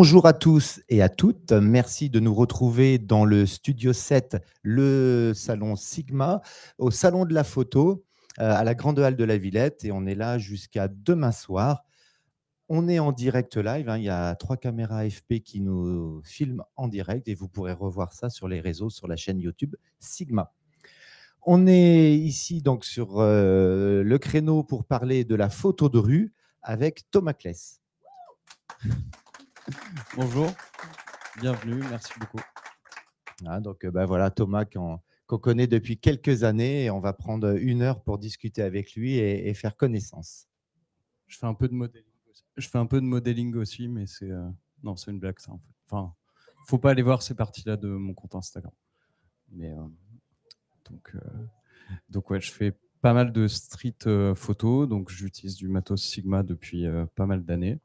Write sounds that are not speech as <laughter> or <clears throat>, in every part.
Bonjour à tous et à toutes. Merci de nous retrouver dans le Studio 7, le salon Sigma, au salon de la photo, euh, à la Grande Halle de la Villette. Et on est là jusqu'à demain soir. On est en direct live. Hein. Il y a trois caméras FP qui nous filment en direct et vous pourrez revoir ça sur les réseaux, sur la chaîne YouTube Sigma. On est ici donc sur euh, le créneau pour parler de la photo de rue avec Thomas Kless. Bonjour, bienvenue, merci beaucoup. Ah, donc euh, bah, voilà Thomas qu'on connaît depuis quelques années et on va prendre une heure pour discuter avec lui et, faire connaissance. Je fais un peu de modeling aussi, mais c'est euh, non, c'est une blague ça. En Enfin, faut pas aller voir ces parties-là de mon compte Instagram. Mais euh, donc, donc ouais, je fais pas mal de street photos, donc j'utilise du matos Sigma depuis pas mal d'années.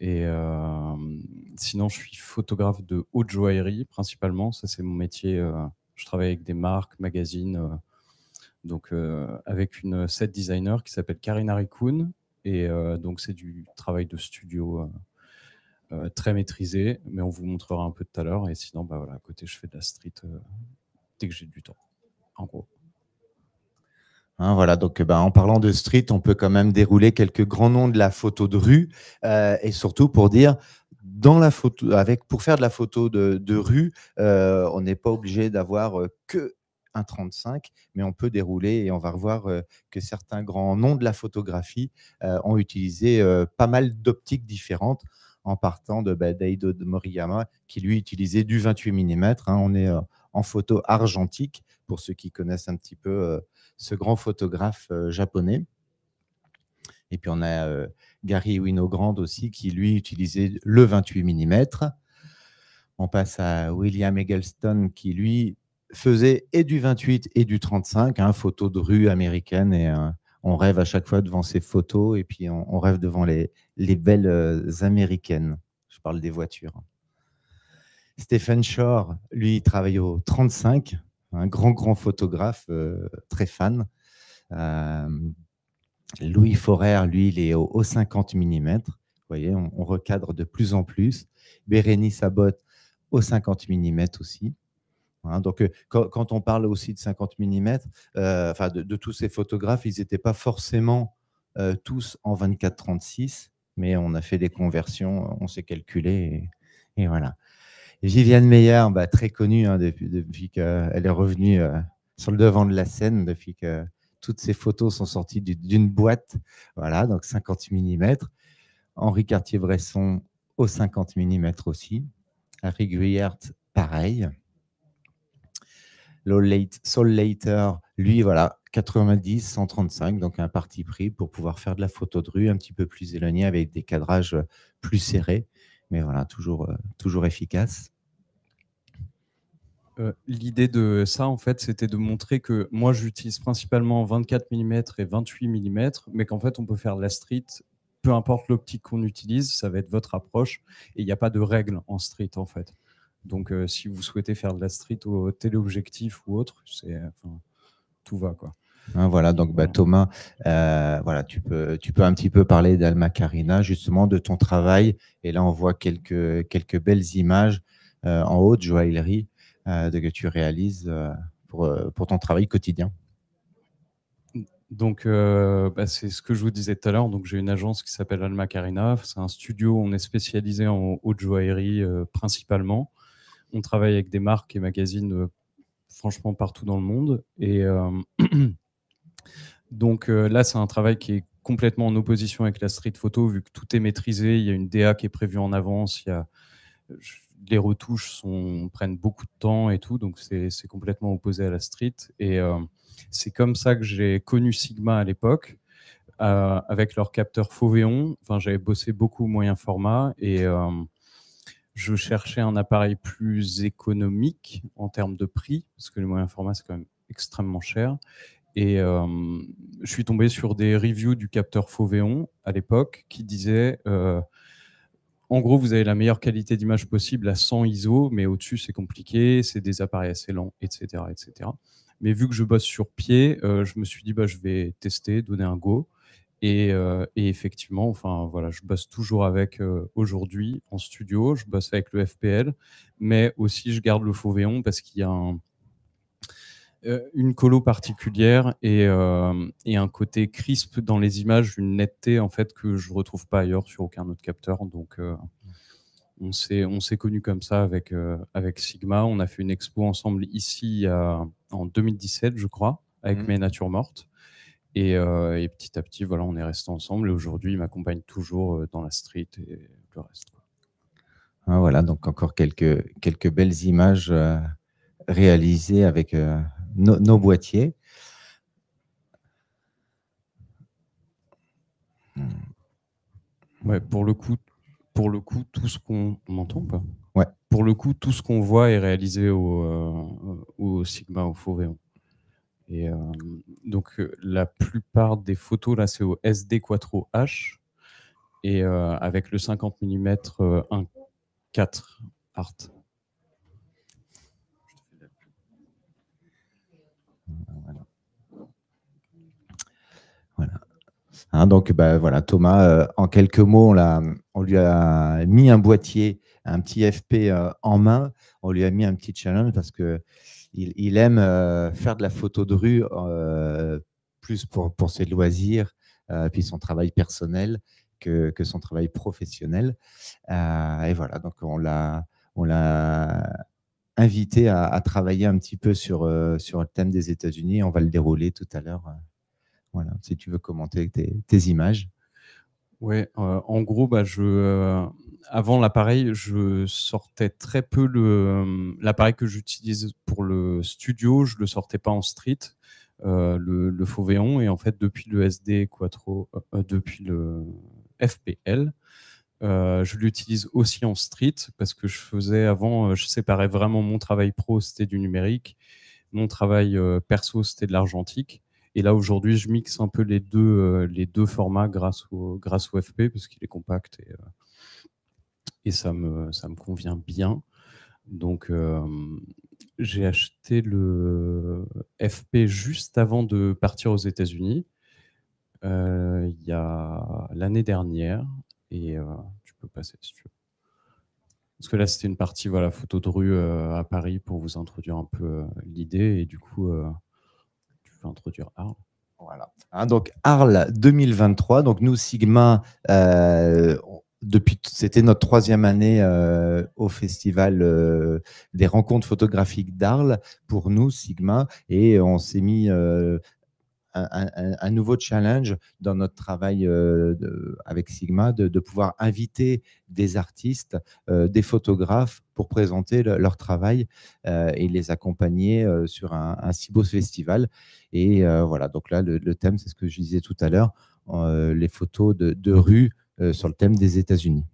Et euh, sinon, je suis photographe de haute joaillerie principalement. Ça, c'est mon métier. Euh, je travaille avec des marques, magazines. Euh, donc, avec une set designer qui s'appelle Karina Rikoun. Et donc, c'est du travail de studio très maîtrisé. Mais on vous montrera un peu tout à l'heure. Et sinon, bah, voilà, à côté, je fais de la street dès que j'ai du temps, en gros. Hein, voilà, donc eh ben, en parlant de street, on peut quand même dérouler quelques grands noms de la photo de rue euh, et surtout pour dire dans la photo, avec, pour faire de la photo de, rue, euh, on n'est pas obligé d'avoir euh, que un 35, mais on peut dérouler et on va revoir que certains grands noms de la photographie ont utilisé pas mal d'optiques différentes en partant de ben, de Moriyama qui lui utilisait du 28 mm. Hein, on est en photo argentique pour ceux qui connaissent un petit peu ce grand photographe euh, japonais. Et puis on a euh, Gary Winogrand aussi qui lui utilisait le 28 mm. On passe à William Eggleston qui lui faisait et du 28 et du 35, hein, photos photo de rue américaine et euh, on rêve à chaque fois devant ces photos et puis on, rêve devant les, belles américaines. Je parle des voitures. Stephen Shore, lui, travaille au 35 un grand, grand photographe, euh, très fan. Euh, Louis Forer, lui, il est au, 50 mm. Vous voyez, on, recadre de plus en plus. Bérénice Abbott, au 50 mm aussi. Hein, donc, euh, quand, on parle aussi de 50 mm, enfin, de, tous ces photographes, ils n'étaient pas forcément tous en 24-36, mais on a fait des conversions, on s'est calculé et voilà. Viviane Meyer, bah, très connue hein, depuis, depuis qu'elle euh, est revenue euh, sur le devant de la scène, depuis que toutes ses photos sont sorties d'une boîte, voilà, donc 50 mm. Henri Cartier-Bresson au 50 mm aussi. Harry Gruyert, pareil. Late, Soul Later, lui, voilà, 90, 135, donc un parti pris pour pouvoir faire de la photo de rue un petit peu plus éloignée avec des cadrages plus serrés mais voilà, toujours, euh, toujours efficace. Euh, l'idée de ça, en fait, c'était de montrer que moi, j'utilise principalement 24 mm et 28 mm, mais qu'en fait, on peut faire de la street, peu importe l'optique qu'on utilise, ça va être votre approche, et il n'y a pas de règle en street, en fait. Donc, euh, si vous souhaitez faire de la street au téléobjectif ou autre, c'est, tout va, quoi. Hein, voilà, donc bah, Thomas, euh, voilà, tu peux, tu peux un petit peu parler d'Alma Carina, justement, de ton travail. Et là, on voit quelques, quelques belles images euh, en haute joaillerie euh, que tu réalises pour, pour, ton travail quotidien. Donc, bah, c'est ce que je vous disais tout à l'heure. Donc, j'ai une agence qui s'appelle Alma Carina. C'est un studio. On est spécialisé en haute joaillerie principalement. On travaille avec des marques et magazines franchement partout dans le monde. Et <clears throat> Donc euh, là, c'est un travail qui est complètement en opposition avec la street photo, vu que tout est maîtrisé, il y a une DA qui est prévue en avance, il y a, les retouches sont, prennent beaucoup de temps et tout, donc c'est complètement opposé à la street. Et euh, c'est comme ça que j'ai connu Sigma à l'époque. Euh, avec leur capteur Fauvéon, enfin, j'avais bossé beaucoup moyen format et je cherchais un appareil plus économique en termes de prix, parce que le moyen format, c'est quand même extrêmement cher. Et euh, je suis tombé sur des reviews du capteur Fauvéon à l'époque qui disaient euh, en gros, vous avez la meilleure qualité d'image possible à 100 ISO, mais au-dessus, c'est compliqué, c'est des appareils assez lents, etc. etc. Mais vu que je bosse sur pied, euh, je me suis dit bah, je vais tester, donner un go. Et, effectivement, enfin voilà, je bosse toujours avec aujourd'hui en studio, je bosse avec le FPL, mais aussi je garde le Fauvéon parce qu'il y a un, euh, une colo particulière et, euh, et, un côté crisp dans les images, une netteté en fait que je retrouve pas ailleurs sur aucun autre capteur. Donc euh, on s'est on s'est connu comme ça avec avec Sigma. On a fait une expo ensemble ici en 2017, je crois, avec mhm. mes natures mortes. Et, et, petit à petit, voilà, on est resté ensemble. Et aujourd'hui, il m'accompagne toujours dans la street et le reste. Ah, voilà, donc encore quelques quelques belles images réalisées avec nos, boîtiers. Ouais, pour le coup, pour le coup, tout ce qu'on entend pas. Ouais. Pour le coup, tout ce qu'on voit est réalisé au, euh, au Sigma, au Fauvéon. Et euh, donc euh, la plupart des photos là, c'est au SD Quattro H et avec le 50 mm 1.4 Art. Hein, donc bah, voilà, Thomas, euh, en quelques mots, on, on, lui a mis un boîtier, un petit FP euh, en main. On lui a mis un petit challenge parce que il, aime euh, faire de la photo de rue plus pour, pour, ses loisirs, puis son travail personnel que, que son travail professionnel. et voilà, donc on l'a, on l'a invité à, à, travailler un petit peu sur, sur le thème des États-Unis. On va le dérouler tout à l'heure si tu veux commenter tes, images. Oui, euh, en gros, bah, je, euh, avant l'appareil, je sortais très peu euh, l'appareil que j'utilise pour le studio, je le sortais pas en street, le, le Fauvéon, et en fait, depuis le SD Quattro, depuis le FPL, je l'utilise aussi en street parce que je faisais avant, je séparais vraiment mon travail pro, c'était du numérique, mon travail perso, c'était de l'argentique. Et là, aujourd'hui, je mixe un peu les deux, euh, les deux formats grâce au, grâce au FP, parce qu'il est compact et, euh, et ça, me, ça me convient bien. Donc, euh, j'ai acheté le FP juste avant de partir aux États-Unis, il y a l'année dernière. Et tu peux passer si tu veux. Parce que là, c'était une partie voilà, photo de rue à Paris pour vous introduire un peu l'idée. Et du coup, introduire Arles. Voilà. Hein, donc Arles 2023. Donc nous, Sigma, euh, depuis c'était notre troisième année euh, au festival euh, des rencontres photographiques d'Arles pour nous Sigma et on s'est mis un, nouveau challenge dans notre travail euh, de, avec Sigma, de, pouvoir inviter des artistes, euh, des photographes pour présenter leur travail euh, et les accompagner sur un, si beau festival. Et voilà, donc là, le, thème, c'est ce que je disais tout à l'heure, les photos de, rue sur le thème des États-Unis.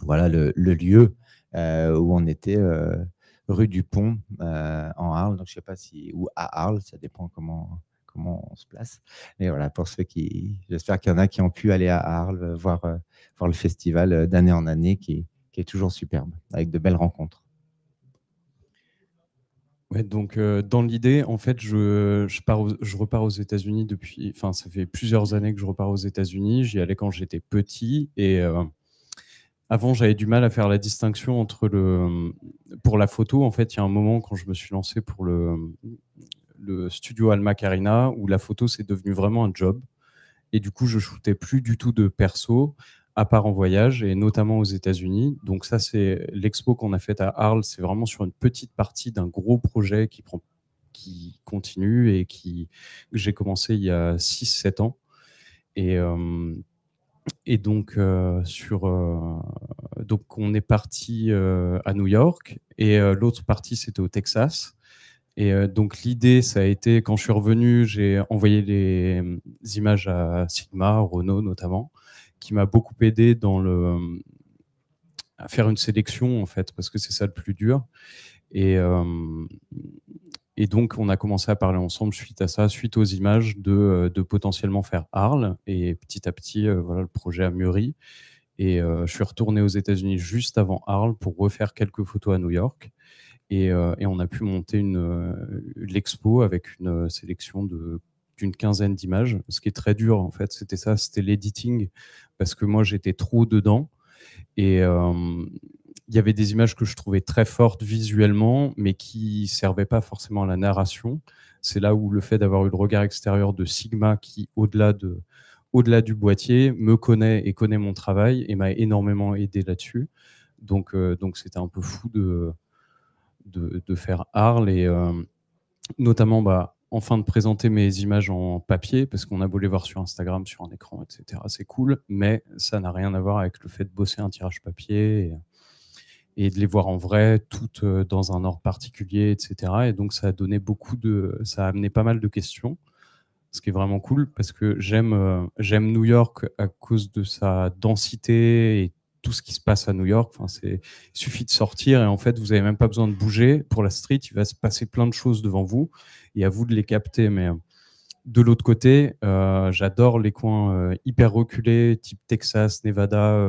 Voilà le, lieu où on était rue du Pont en Arles. Donc, je sais pas si, ou à Arles, ça dépend comment, comment on se place. Mais voilà, pour ceux qui, j'espère qu'il y en a qui ont pu aller à Arles euh, voir, euh, voir le festival euh, d'année en année qui, est toujours superbe, avec de belles rencontres. Ouais, donc dans l'idée, en fait, je, je, pars je repars aux États-Unis depuis, enfin, ça fait plusieurs années que je repars aux États-Unis. J'y allais quand j'étais petit et avant, j'avais du mal à faire la distinction entre le. Pour la photo, en fait, il y a un moment quand je me suis lancé pour le, le studio Alma Carina où la photo c'est devenu vraiment un job. Et du coup, je shootais plus du tout de perso à part en voyage et notamment aux États-Unis. Donc ça, c'est l'expo qu'on a faite à Arles. C'est vraiment sur une petite partie d'un gros projet qui prend, qui continue et qui j'ai commencé il y a 6-7 ans. Et, euh, et donc euh, sur euh, donc on est parti à New York et l'autre partie c'était au Texas. Et euh, donc l'idée, ça a été, quand je suis revenu, j'ai envoyé les, euh, images à Sigma, Renault notamment, qui m'a beaucoup aidé dans le, à faire une sélection, en fait, parce que c'est ça le plus dur. Et, euh, donc, on a commencé à parler ensemble suite à ça, suite aux images, de, potentiellement faire Arles. Et petit à petit, voilà, le projet a mûri. Et je suis retourné aux États-Unis juste avant Arles pour refaire quelques photos à New York. Euh, et, on a pu monter une, euh, l'expo avec une euh, sélection de d'une quinzaine d'images, ce qui est très dur en fait. C'était ça, c'était l'editing, parce que moi j'étais trop dedans. Et il y avait des images que je trouvais très fortes visuellement, mais qui servaient pas forcément à la narration. C'est là où le fait d'avoir eu le regard extérieur de Sigma, qui au-delà de au-delà du boîtier, me connaît et connaît mon travail et m'a énormément aidé là-dessus. Donc, donc c'était un peu fou de, de, faire Arles et euh, notamment bah, enfin de présenter mes images en papier parce qu'on a beau les voir sur Instagram, sur un écran, etc. C'est cool, mais ça n'a rien à voir avec le fait de bosser un tirage papier et, de les voir en vrai, toutes euh, dans un ordre particulier, etc. Et donc ça a donné beaucoup de, ça a amené pas mal de questions, ce qui est vraiment cool parce que j'aime euh, j'aime New York à cause de sa densité et tout ce qui se passe à New York. Enfin, c'est suffit de sortir et en fait, vous n'avez même pas besoin de bouger. Pour la street, il va se passer plein de choses devant vous et à vous de les capter. Mais euh, de l'autre côté, euh, j'adore les coins euh, hyper reculés, type Texas, Nevada,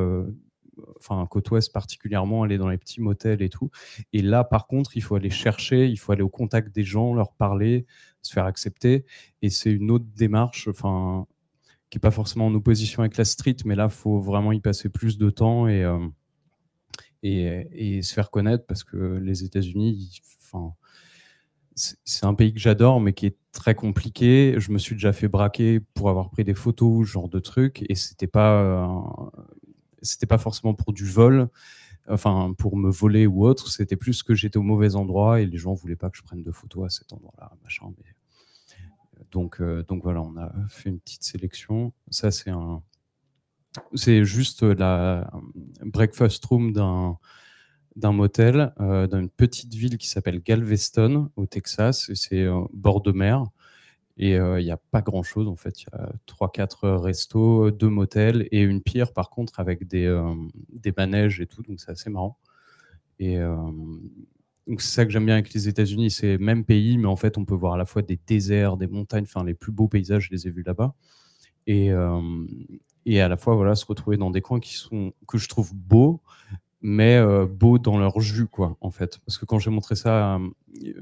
enfin côte ouest particulièrement, aller dans les petits motels et tout. Et là, par contre, il faut aller chercher, il faut aller au contact des gens, leur parler, se faire accepter. Et c'est une autre démarche. Enfin, qui n'est pas forcément en opposition avec la street, mais là, il faut vraiment y passer plus de temps euh, et, et, se faire connaître parce que les États-Unis, enfin, c'est un pays que j'adore, mais qui est très compliqué. Je me suis déjà fait braquer pour avoir pris des photos, ce genre de trucs, et c'était pas, euh, c'était pas forcément pour du vol, enfin pour me voler ou autre. C'était plus que j'étais au mauvais endroit et les gens voulaient pas que je prenne de photos à cet endroit-là, machin. Mais euh, donc, voilà, on a fait une petite sélection. Ça, c'est un, c'est juste la breakfast room d'un motel euh, dans une petite ville qui s'appelle Galveston au Texas c'est bord de mer et euh, il n'y a pas grand chose en fait il y a 3 4 restos deux motels et une pierre par contre avec des, des manèges et tout donc c'est assez marrant et donc c'est ça que j'aime bien avec les États-Unis, c'est même pays, mais en fait on peut voir à la fois des déserts, des montagnes, enfin les plus beaux paysages, je les ai vus là-bas, et, euh, et à la fois voilà se retrouver dans des coins qui sont que je trouve beaux, mais euh, beaux dans leur jus quoi en fait, parce que quand j'ai montré ça, euh,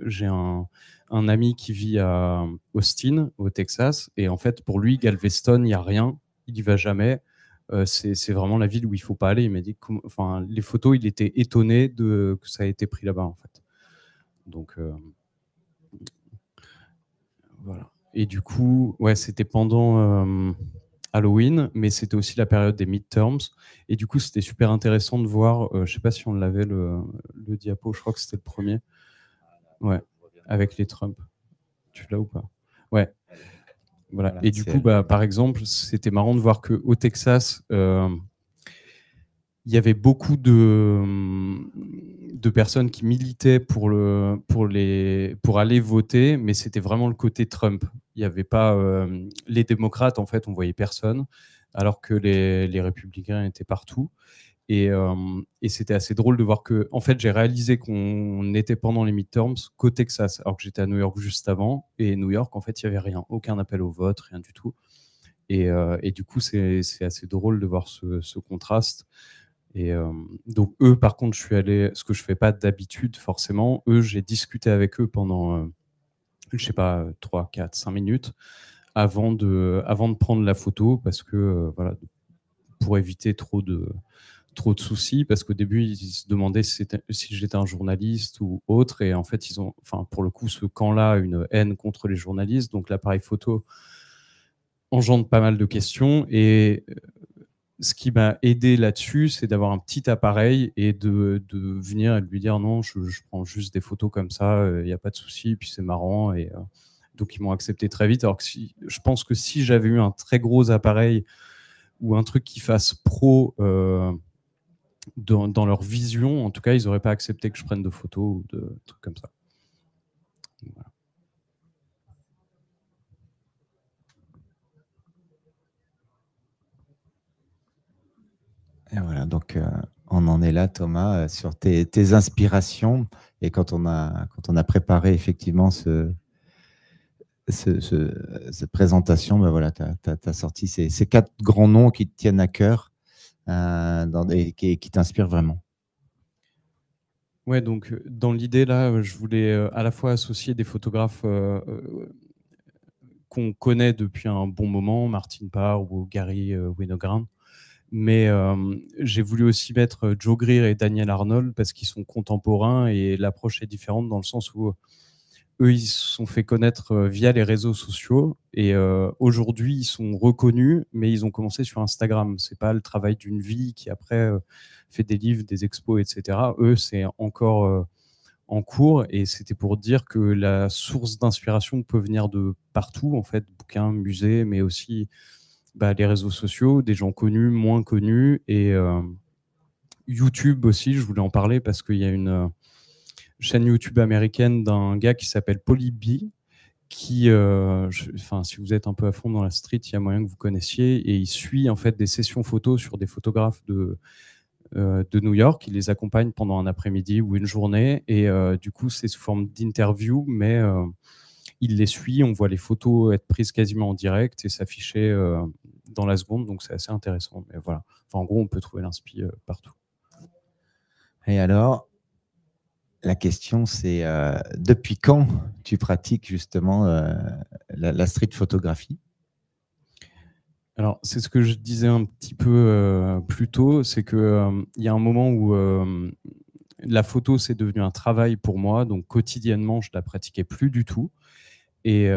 j'ai un, ami qui vit à Austin au Texas, et en fait pour lui Galveston il y a rien, il y va jamais, euh, c'est vraiment la ville où il faut pas aller. Il m'a dit, enfin, les photos, il était étonné de que ça ait été pris là-bas en fait. Donc euh, voilà. Et du coup, ouais, c'était pendant euh, Halloween, mais c'était aussi la période des midterms. Et du coup, c'était super intéressant de voir. je sais pas si on l'avait le, diapo. Je crois que c'était le premier. Ouais, avec les Trump. Tu l'as ou pas? Et du coup, bah, par exemple, c'était marrant de voir qu'au Texas, euh, il y avait beaucoup de, hum, personnes qui militaient pour, pour, les, pour aller voter, mais c'était vraiment le côté Trump. Il n'y avait pas. Euh, les démocrates, en fait, on voyait personne, alors que les, les républicains étaient partout. Euh, et, c'était assez drôle de voir que, en fait, j'ai réalisé qu'on était pendant les midterms qu'au Texas, alors que j'étais à New York juste avant. Et New York, en fait, il n'y avait rien, aucun appel au vote, rien du tout. Et, euh, du coup, c'est assez drôle de voir ce, ce contraste. Et euh, donc eux, par contre, je suis allé, ce que je fais pas d'habitude forcément, eux, j'ai discuté avec eux pendant, je je sais pas, 3, 4, 5 minutes avant de, avant de prendre la photo parce que, voilà, pour éviter trop de, trop de soucis parce qu'au début, ils se demandaient si, j'étais un journaliste ou autre. Et en fait, ils ont, enfin, pour le coup, ce camp-là, une haine contre les journalistes. Donc, l'appareil photo engendre pas mal de questions. Et euh, ce qui m'a aidé là-dessus, c'est d'avoir un petit appareil et de, venir et de lui dire non, je, prends juste des photos comme ça, euh, il n'y a pas de souci, puis c'est marrant. Et euh, donc, ils m'ont accepté très vite. Alors que si, je pense que si j'avais eu un très gros appareil ou un truc qui fasse pro dans, leur vision, en tout cas, ils n'auraient pas accepté que je prenne de photos ou de trucs comme ça. Voilà. Et voilà, donc euh, on en est là, Thomas, euh, sur tes, inspirations. Et quand on, a, quand on a préparé effectivement ce, cette présentation, ben voilà, tu as, sorti ces, ces, quatre grands noms qui te tiennent à cœur euh, dans, qui, t'inspire vraiment Ouais, donc euh, dans l'idée là, euh, je voulais à la fois associer des photographes qu'on connaît depuis un bon moment, Martin Parr ou Gary Winogrand, mais j'ai voulu aussi mettre Joe Greer et Daniel Arnold parce qu'ils sont contemporains et l'approche est différente dans le sens où eux, ils se sont fait connaître euh, via les réseaux sociaux et euh, aujourd'hui, ils sont reconnus, mais ils ont commencé sur Instagram. C'est pas le travail d'une vie qui après euh, fait des livres, des expos, etc. Eux, c'est encore en cours et c'était pour dire que la source d'inspiration peut venir de partout, en fait, bouquins, musées, mais aussi bah, les réseaux sociaux, des gens connus, moins connus et YouTube aussi. Je voulais en parler parce qu'il y a une chaîne YouTube américaine d'un gars qui s'appelle Polybi, qui, euh, enfin, si vous êtes un peu à fond dans la street, il y a moyen que vous connaissiez, et il suit en fait des sessions photos sur des photographes de, euh, de New York. Il les accompagne pendant un après-midi ou une journée, et euh, du coup, c'est sous forme d'interview, mais il les suit, on voit les photos être prises quasiment en direct et s'afficher dans la seconde, donc c'est assez intéressant. Mais voilà, en gros, on peut trouver l'inspi partout. Et alors, la question, c'est euh, depuis quand tu pratiques justement euh, la, street photographie Alors, c'est ce que je disais un petit peu euh, plus tôt, c'est qu'il il y a un moment où la photo, c'est devenu un travail pour moi, donc quotidiennement, je ne la pratiquais plus du tout. Et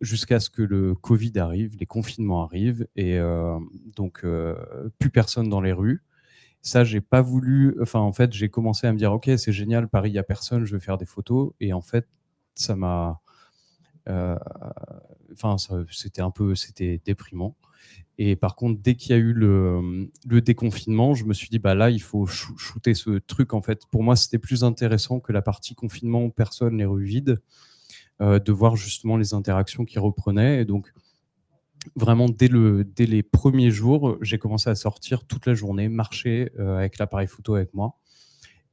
jusqu'à ce que le Covid arrive, les confinements arrivent, et donc plus personne dans les rues. Ça, j'ai pas voulu. Enfin, en fait, j'ai commencé à me dire, ok, c'est génial, Paris, il y a personne, je vais faire des photos. Et en fait, ça m'a. Euh, enfin, c'était un peu, c'était déprimant. Et par contre, dès qu'il y a eu le, déconfinement, je me suis dit, bah là, il faut shooter ce truc. En fait, pour moi, c'était plus intéressant que la partie confinement, personne, les rues vides, euh, de voir justement les interactions qui reprenaient. Et donc, vraiment dès, le, les premiers jours, j'ai commencé à sortir toute la journée, marcher euh, avec l'appareil photo avec moi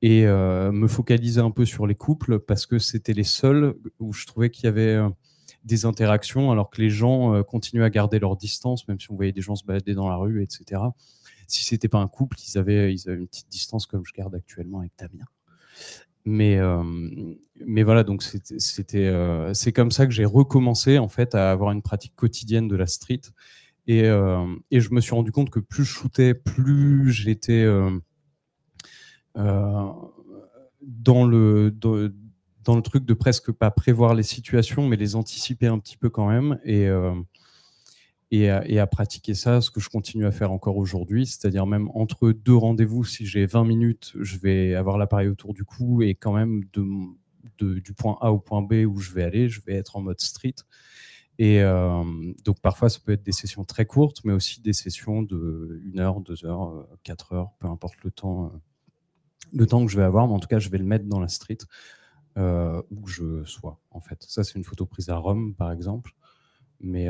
et euh, me focaliser un peu sur les couples parce que c'était les seuls où je trouvais qu'il y avait euh, des interactions alors que les gens continuaient à garder leur distance, même si on voyait des gens se balader dans la rue, etc. Si ce n'était pas un couple, ils avaient, ils avaient une petite distance comme je garde actuellement avec Damien. Mais, mais voilà, donc c'était c'est comme ça que j'ai recommencé en fait à avoir une pratique quotidienne de la street. Et, et je me suis rendu compte que plus je shootais, plus j'étais dans le dans, le truc de presque pas prévoir les situations, mais les anticiper un petit peu quand même. Et, et à, pratiquer ça, ce que je continue à faire encore aujourd'hui, c'est-à-dire même entre deux rendez-vous, si j'ai 20 minutes, je vais avoir l'appareil autour du cou et quand même de, du point A au point B où je vais aller, je vais être en mode street. Et euh, donc parfois, ça peut être des sessions très courtes, mais aussi des sessions de 1 heure, 2 heures, 4 euh, heures, peu importe le temps, euh, le temps que je vais avoir, mais en tout cas, je vais le mettre dans la street où je sois, en fait. Ça, c'est une photo prise à Rome, par exemple. Mais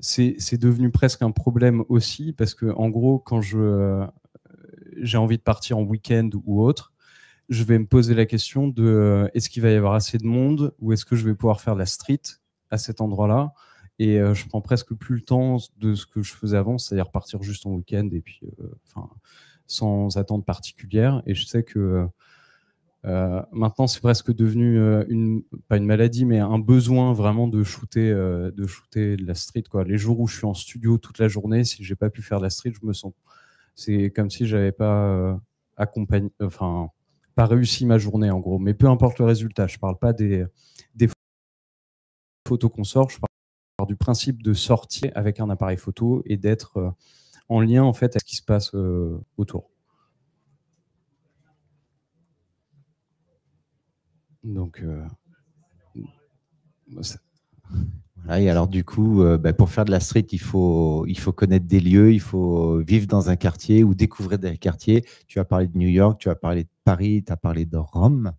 c'est devenu presque un problème aussi parce que en gros, quand je euh, j'ai envie de partir en week-end ou autre, je vais me poser la question de euh, est-ce qu'il va y avoir assez de monde ou est-ce que je vais pouvoir faire la street à cet endroit-là et euh, je prends presque plus le temps de ce que je faisais avant, c'est-à-dire partir juste en week-end et puis sans attente particulière. Et je sais que euh, maintenant, c'est presque devenu euh, une, pas une maladie, mais un besoin vraiment de shooter, euh, de shooter de la street. Quoi. Les jours où je suis en studio toute la journée, si j'ai pas pu faire de la street, je me sens. C'est comme si j'avais pas accompagné, enfin, pas réussi ma journée en gros. Mais peu importe le résultat, je parle pas des, des photos qu'on sort, je parle du principe de sortir avec un appareil photo et d'être en lien en fait avec ce qui se passe autour. Donc, euh, bah, voilà, et alors du coup, euh, bah, pour faire de la street, il faut, il faut connaître des lieux, il faut vivre dans un quartier ou découvrir des quartiers. Tu as parlé de New York, tu as parlé de Paris, tu as parlé de Rome.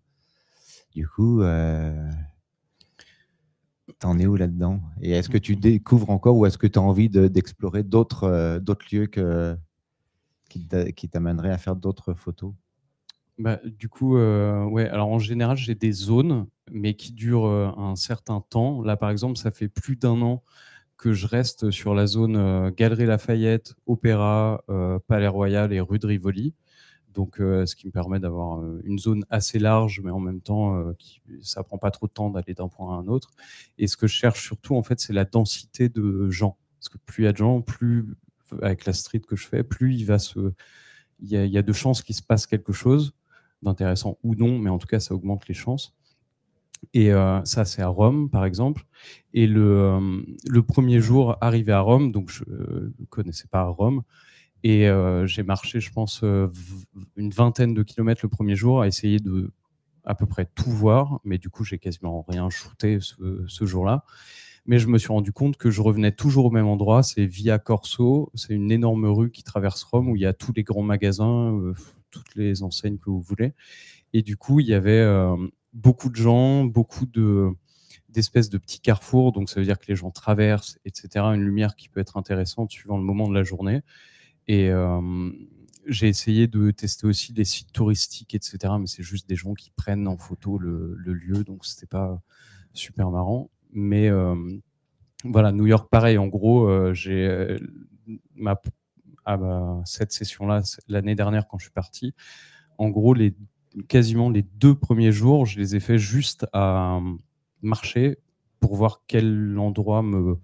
Du coup, euh, en es où là-dedans Et est-ce que tu découvres encore ou est-ce que tu as envie d'explorer d'autres euh, d'autres lieux que, qui t'amèneraient à faire d'autres photos bah, du coup, euh, ouais, alors en général, j'ai des zones, mais qui durent euh, un certain temps. Là, par exemple, ça fait plus d'un an que je reste sur la zone euh, Galerie Lafayette, Opéra, Palais Royal et rue de Rivoli. Donc, ce qui me permet d'avoir une zone assez large, mais en même temps, qui, ça prend pas trop de temps d'aller d'un point à un autre. Et ce que je cherche surtout, en fait, c'est la densité de gens. Parce que plus il y a de gens, plus, avec la street que je fais, plus il il y a de chances qu'il se passe quelque chose intéressant ou non, mais en tout cas, ça augmente les chances. Et euh, ça, c'est à Rome, par exemple. Et le, euh, premier jour arrivé à Rome, donc je ne euh, connaissais pas Rome, et j'ai marché, je pense, une vingtaine de kilomètres le premier jour à essayer de à peu près tout voir, mais du coup, j'ai quasiment rien shooté ce, jour-là mais je me suis rendu compte que je revenais toujours au même endroit, c'est Via Corso, c'est une énorme rue qui traverse Rome où il y a tous les grands magasins, toutes les enseignes que vous voulez. Et du coup, il y avait euh, beaucoup de gens, beaucoup de d'espèces de petits carrefours, donc ça veut dire que les gens traversent, etc. Une lumière qui peut être intéressante suivant le moment de la journée. Et euh, j'ai essayé de tester aussi des sites touristiques, etc. Mais c'est juste des gens qui prennent en photo le, lieu, donc c'était pas super marrant. Mais euh, voilà, New York, pareil. En gros, j'ai ma ah bah, cette session-là, l'année dernière quand je suis parti, en gros, les, quasiment les deux premiers jours, je les ai fait juste à euh, marcher pour voir quel endroit me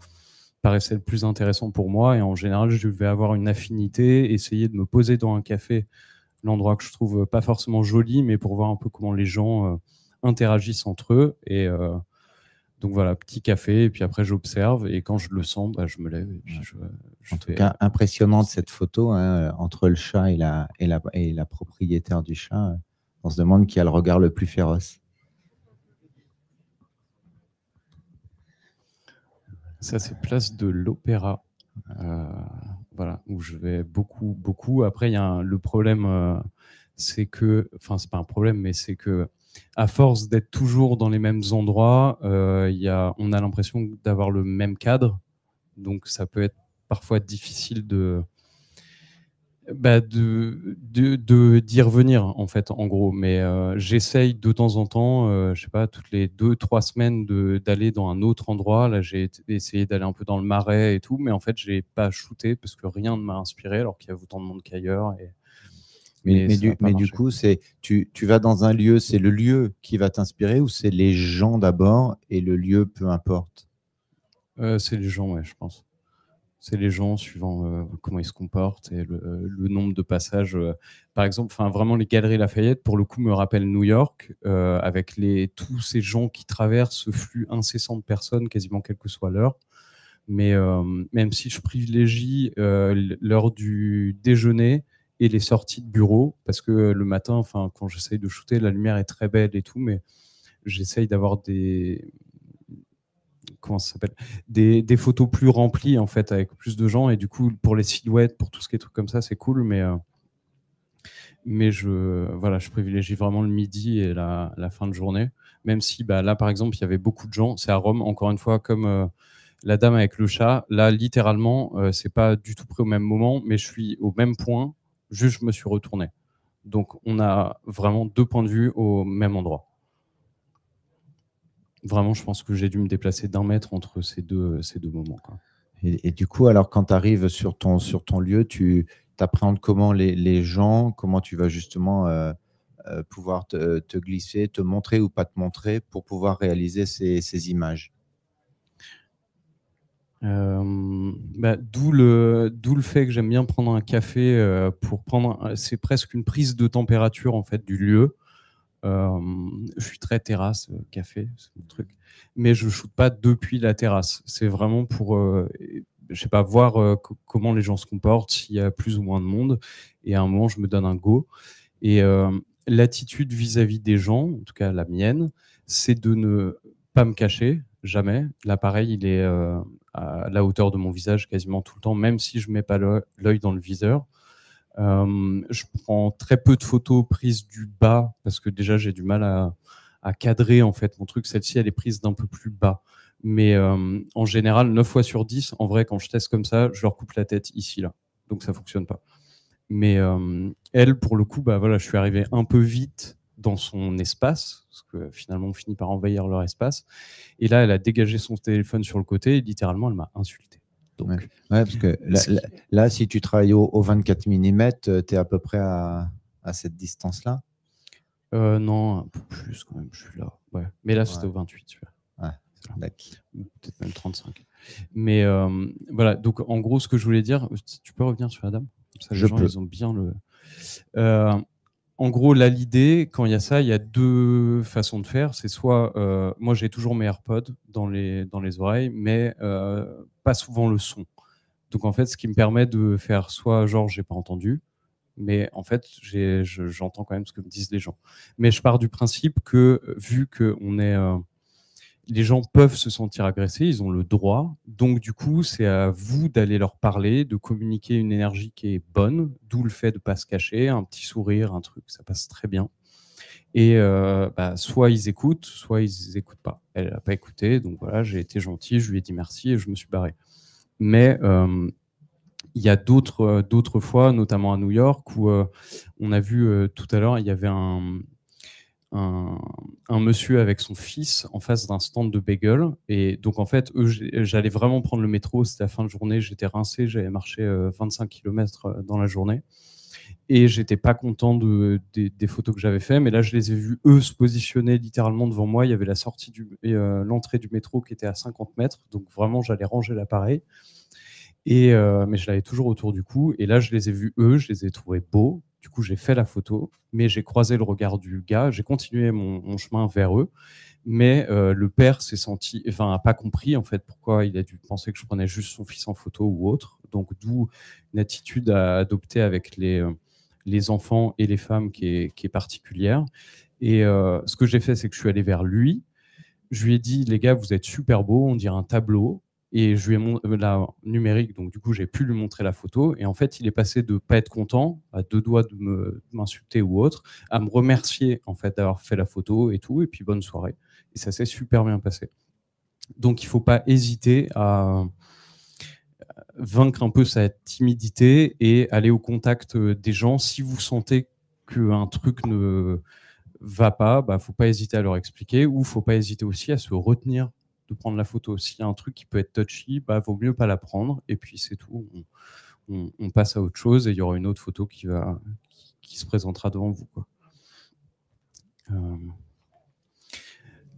paraissait le plus intéressant pour moi. Et en général, je vais avoir une affinité, essayer de me poser dans un café, l'endroit que je trouve pas forcément joli, mais pour voir un peu comment les gens euh, interagissent entre eux. Et euh, donc voilà, petit café, et puis après j'observe, et quand je le sens, bah, je me lève. en tout cas, impressionnante cette photo hein, euh, entre le chat et la, et, propriétaire du chat. Euh, on se demande qui a le regard le plus féroce. Ça, c'est place de l'opéra. Euh, voilà, où je vais beaucoup, beaucoup. Après, il y a le problème, c'est que, enfin, c'est pas un problème, mais c'est que à force d'être toujours dans les mêmes endroits, euh, y a, on a l'impression d'avoir le même cadre. Donc ça peut être parfois difficile de bah de, d'y de, revenir en fait en gros mais euh, j'essaye de temps en temps euh, je sais pas toutes les deux trois semaines d'aller dans un autre endroit là j'ai essayé d'aller un peu dans le marais et tout mais en fait je n'ai pas shooté parce que rien ne m'a inspiré alors qu'il y a autant de monde qu'ailleurs et mais, du, coup, c'est tu, tu, vas dans un lieu, c'est le lieu qui va t'inspirer ou c'est les gens d'abord et le lieu peu importe euh, C'est les gens, je pense. C'est les gens suivant euh, comment ils se comportent et le, euh, nombre de passages. par exemple, vraiment les galeries Lafayette, pour le coup, me rappellent New York avec les, tous ces gens qui traversent ce flux incessant de personnes, quasiment quelle que soit l'heure mais même si je privilégie l'heure du déjeuner et les sorties de bureau parce que le matin, enfin, quand j'essaye de shooter, la lumière est très belle et tout, mais j'essaye d'avoir des comment ça s'appelle des, des, photos plus remplies en fait avec plus de gens et du coup pour les silhouettes, pour tout ce qui est trucs comme ça, c'est cool, mais euh, mais je voilà, je privilégie vraiment le midi et la, fin de journée, même si bah, là par exemple il y avait beaucoup de gens, c'est à Rome encore une fois comme euh, la dame avec le chat, là littéralement, ce euh, c'est pas du tout pris au même moment, mais je suis au même point Juste, je me suis retourné. Donc, on a vraiment deux points de vue au même endroit. Vraiment, je pense que j'ai dû me déplacer d'un mètre entre ces deux, ces deux moments. Et, du coup, alors, quand tu arrives sur ton, sur ton lieu, tu appréhendes comment les, gens, comment tu vas justement euh, euh, pouvoir te, glisser, te montrer ou pas te montrer pour pouvoir réaliser ces images euh, bah, d'où le d'où le fait que j'aime bien prendre un café euh, pour prendre c'est presque une prise de température en fait du lieu. Euh, je suis très terrasse café c'est mon truc, mais je shoote pas depuis la terrasse. C'est vraiment pour je sais pas voir comment les gens se comportent, s'il y a plus ou moins de monde. Et à un moment je me donne un go et l'attitude vis-à-vis des gens, en tout cas la mienne, c'est de ne pas me cacher jamais. L'appareil il est à la hauteur de mon visage quasiment tout le temps, même si je ne mets pas l'œil dans le viseur. Euh, je prends très peu de photos prises du bas parce que déjà j'ai du mal à, cadrer en fait mon truc. Celle-ci elle est prise d'un peu plus bas. Mais euh, en général, 9 fois sur 10, en vrai, quand je teste comme ça, je leur coupe la tête ici, là. Donc ça fonctionne pas. Mais euh, elle, pour le coup, bah, voilà, je suis arrivé un peu vite dans son espace, parce que finalement on finit par envahir leur espace. Et là, elle a dégagé son téléphone sur le côté et littéralement elle m'a insulté. Donc, ouais. parce que euh, là, si tu travailles au, 24 mm, tu es à peu près à, cette distance-là euh, Non, un peu plus quand même, je suis là. Ouais. Mais là, c'était au 28, tu vois. Peut-être même 35. Mais euh, voilà, donc en gros, ce que je voulais dire, tu peux revenir sur Adam ça, je peux. ils ont bien le en gros, là, l'idée, quand il y a ça, il y a deux façons de faire. C'est soit, euh, moi, j'ai toujours mes AirPods dans les, oreilles, mais euh, pas souvent le son. Donc, en fait, ce qui me permet de faire soit, genre, j'ai pas entendu, mais en fait, j'entends quand même ce que me disent les gens. Mais je pars du principe que, vu qu'on est. Euh, les gens peuvent se sentir agressés, ils ont le droit. Donc, du coup, c'est à vous d'aller leur parler, de communiquer une énergie qui est bonne, d'où le fait de ne pas se cacher, un petit sourire, un truc, ça passe très bien. Et euh, bah, soit ils écoutent, soit ils écoutent pas. Elle n'a pas écouté, donc voilà, j'ai été gentil, je lui ai dit merci et je me suis barré. Mais euh, il y a d'autres, fois, notamment à New York, où euh, on a vu tout à l'heure, il y avait un, un, monsieur avec son fils en face d'un stand de bagel. Et donc, en fait, j'allais vraiment prendre le métro. C'était la fin de journée. J'étais rincé. J'avais marché 25 euh, km euh, dans la journée. Et j'étais pas content de, des photos que j'avais fait Mais là, je les ai vus, eux, se positionner littéralement devant moi. Il y avait la sortie du, euh, l'entrée du métro qui était à 50 mètres. Donc, vraiment, j'allais ranger l'appareil. Et, mais je l'avais toujours autour du cou. Et là, je les ai vus, eux, je les ai trouvés beaux, du coup, j'ai fait la photo, mais j'ai croisé le regard du gars, j'ai continué mon, chemin vers eux, mais euh, le père s'est senti, enfin, a pas compris en fait pourquoi il a dû penser que je prenais juste son fils en photo ou autre. Donc, d'où une attitude à adopter avec les, euh, les enfants et les femmes qui est, particulière. Et euh, ce que j'ai fait, c'est que je suis allé vers lui. Je lui ai dit, les gars, vous êtes super beaux, on dirait un tableau. Et je lui ai montré euh, la numérique, donc du coup, j'ai pu lui montrer la photo. Et en fait, il est passé de pas être content, à deux doigts de m'insulter ou autre, à me remercier en fait d'avoir fait la photo et tout. Et puis, bonne soirée. Et ça s'est super bien passé. Donc, il ne faut pas hésiter à vaincre un peu sa timidité et aller au contact euh, des gens. Si vous sentez qu'un truc ne va pas, il bah, ne faut pas hésiter à leur expliquer ou il ne faut pas hésiter aussi à se retenir prendre la photo. S'il y a un truc qui peut être touchy, bah, vaut mieux pas la prendre. Et puis c'est tout. On, passe à autre chose et il y aura une autre photo qui, va, qui, se présentera devant vous. Quoi. Euh,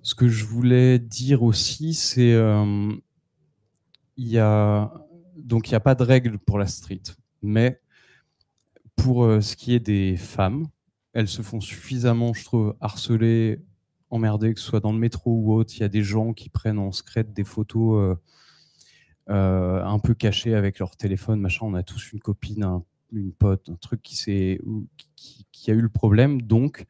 ce que je voulais dire aussi, c'est euh, il ya donc il n'y a pas de règle pour la street, mais pour euh, ce qui est des femmes, elles se font suffisamment, je trouve, harceler emmerdé, que ce soit dans le métro ou autre. Il y a des gens qui prennent en secret des photos euh, euh, un peu cachées avec leur téléphone, machin. On a tous une copine, une pote, un truc qui, qui, qui, a eu le problème. Donc,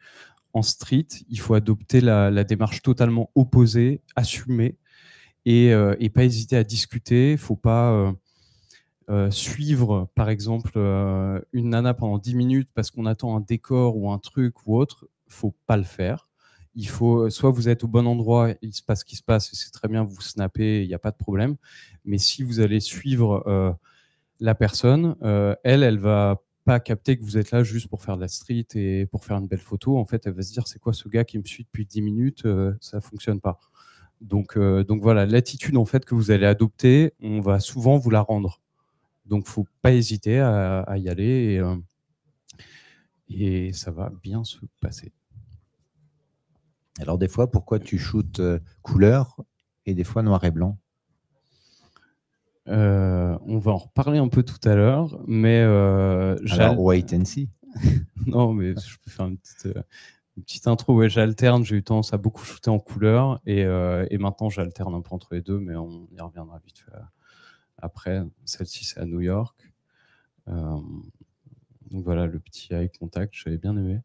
en street, il faut adopter la, démarche totalement opposée, assumée, euh, et, pas hésiter à discuter. faut pas. suivre, par exemple, une nana pendant 10 minutes parce qu'on attend un décor ou un truc ou autre, faut pas le faire il faut soit vous êtes au bon endroit, il se passe ce qui se passe, et c'est très bien, vous snappez, il n'y a pas de problème. Mais si vous allez suivre euh, la personne, euh, elle, elle va pas capter que vous êtes là juste pour faire de la street et pour faire une belle photo. En fait, elle va se dire c'est quoi ce gars qui me suit depuis 10 minutes, ça euh, ça fonctionne pas. Donc, euh, donc voilà, l'attitude en fait que vous allez adopter, on va souvent vous la rendre. Donc faut pas hésiter à, y aller et ça va bien se passer. Alors des fois, pourquoi tu shootes euh, couleur et des fois noir et blanc euh, on va en reparler un peu tout à l'heure, mais euh, Alors, wait and see. <laughs> non, mais je peux faire euh, une petite, intro. Ouais, j'alterne. J'ai eu tendance à beaucoup shooter en couleur et, maintenant j'alterne un peu entre les deux, mais on y reviendra vite après. Celle-ci, c'est à New York. donc voilà, le petit eye contact, j'avais bien aimé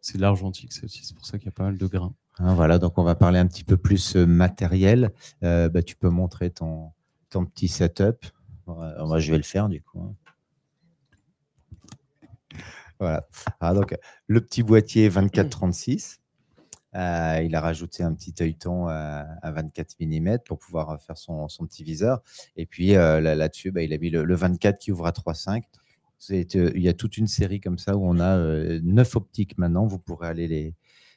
c'est de l'argentique, c'est pour ça qu'il y a pas mal de grains. Hein, voilà, donc on va parler un petit peu plus euh, matériel. Euh, bah, tu peux montrer ton, ton petit setup. Euh, moi, je vais le faire du coup. Hein. Voilà. Ah, donc, le petit boîtier 24-36. il a rajouté un petit œilleton à 24 mm pour pouvoir faire son, petit viseur. Et puis là-dessus, bah, il a mis le, le, 24 qui ouvre à 3,5 euh, il y a toute une série comme ça où on a euh, neuf optiques maintenant. Vous pourrez aller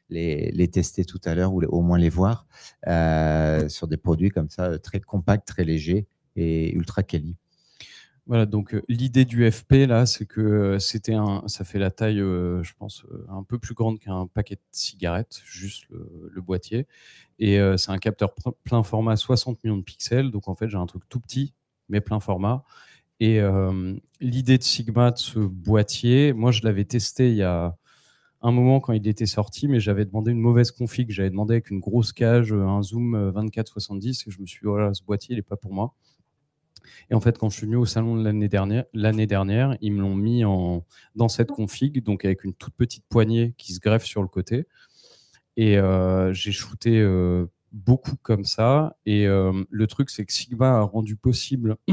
les, les, tester tout à l'heure ou au moins les voir euh, sur des produits comme ça très compacts, très légers et ultra quali. Voilà, donc l'idée du FP là, c'est que c'était un, ça fait la taille, je pense, un peu plus grande qu'un paquet de cigarettes, juste le, boîtier. Et c'est un capteur plein format 60 millions de pixels. Donc en fait, j'ai un truc tout petit, mais plein format. Et euh, l'idée de Sigma, de ce boîtier, moi, je l'avais testé il y a un moment quand il était sorti, mais j'avais demandé une mauvaise config. J'avais demandé avec une grosse cage, euh, un zoom 24-70, euh, et je me suis dit, voilà, oh ce boîtier, il n'est pas pour moi. Et en fait, quand je suis venu au salon de l'année dernière, l'année dernière, ils me l'ont mis en, dans cette config, donc avec une toute petite poignée qui se greffe sur le côté. Et j'ai shooté beaucoup comme ça. Et le truc, c'est que Sigma a rendu possible <clears throat>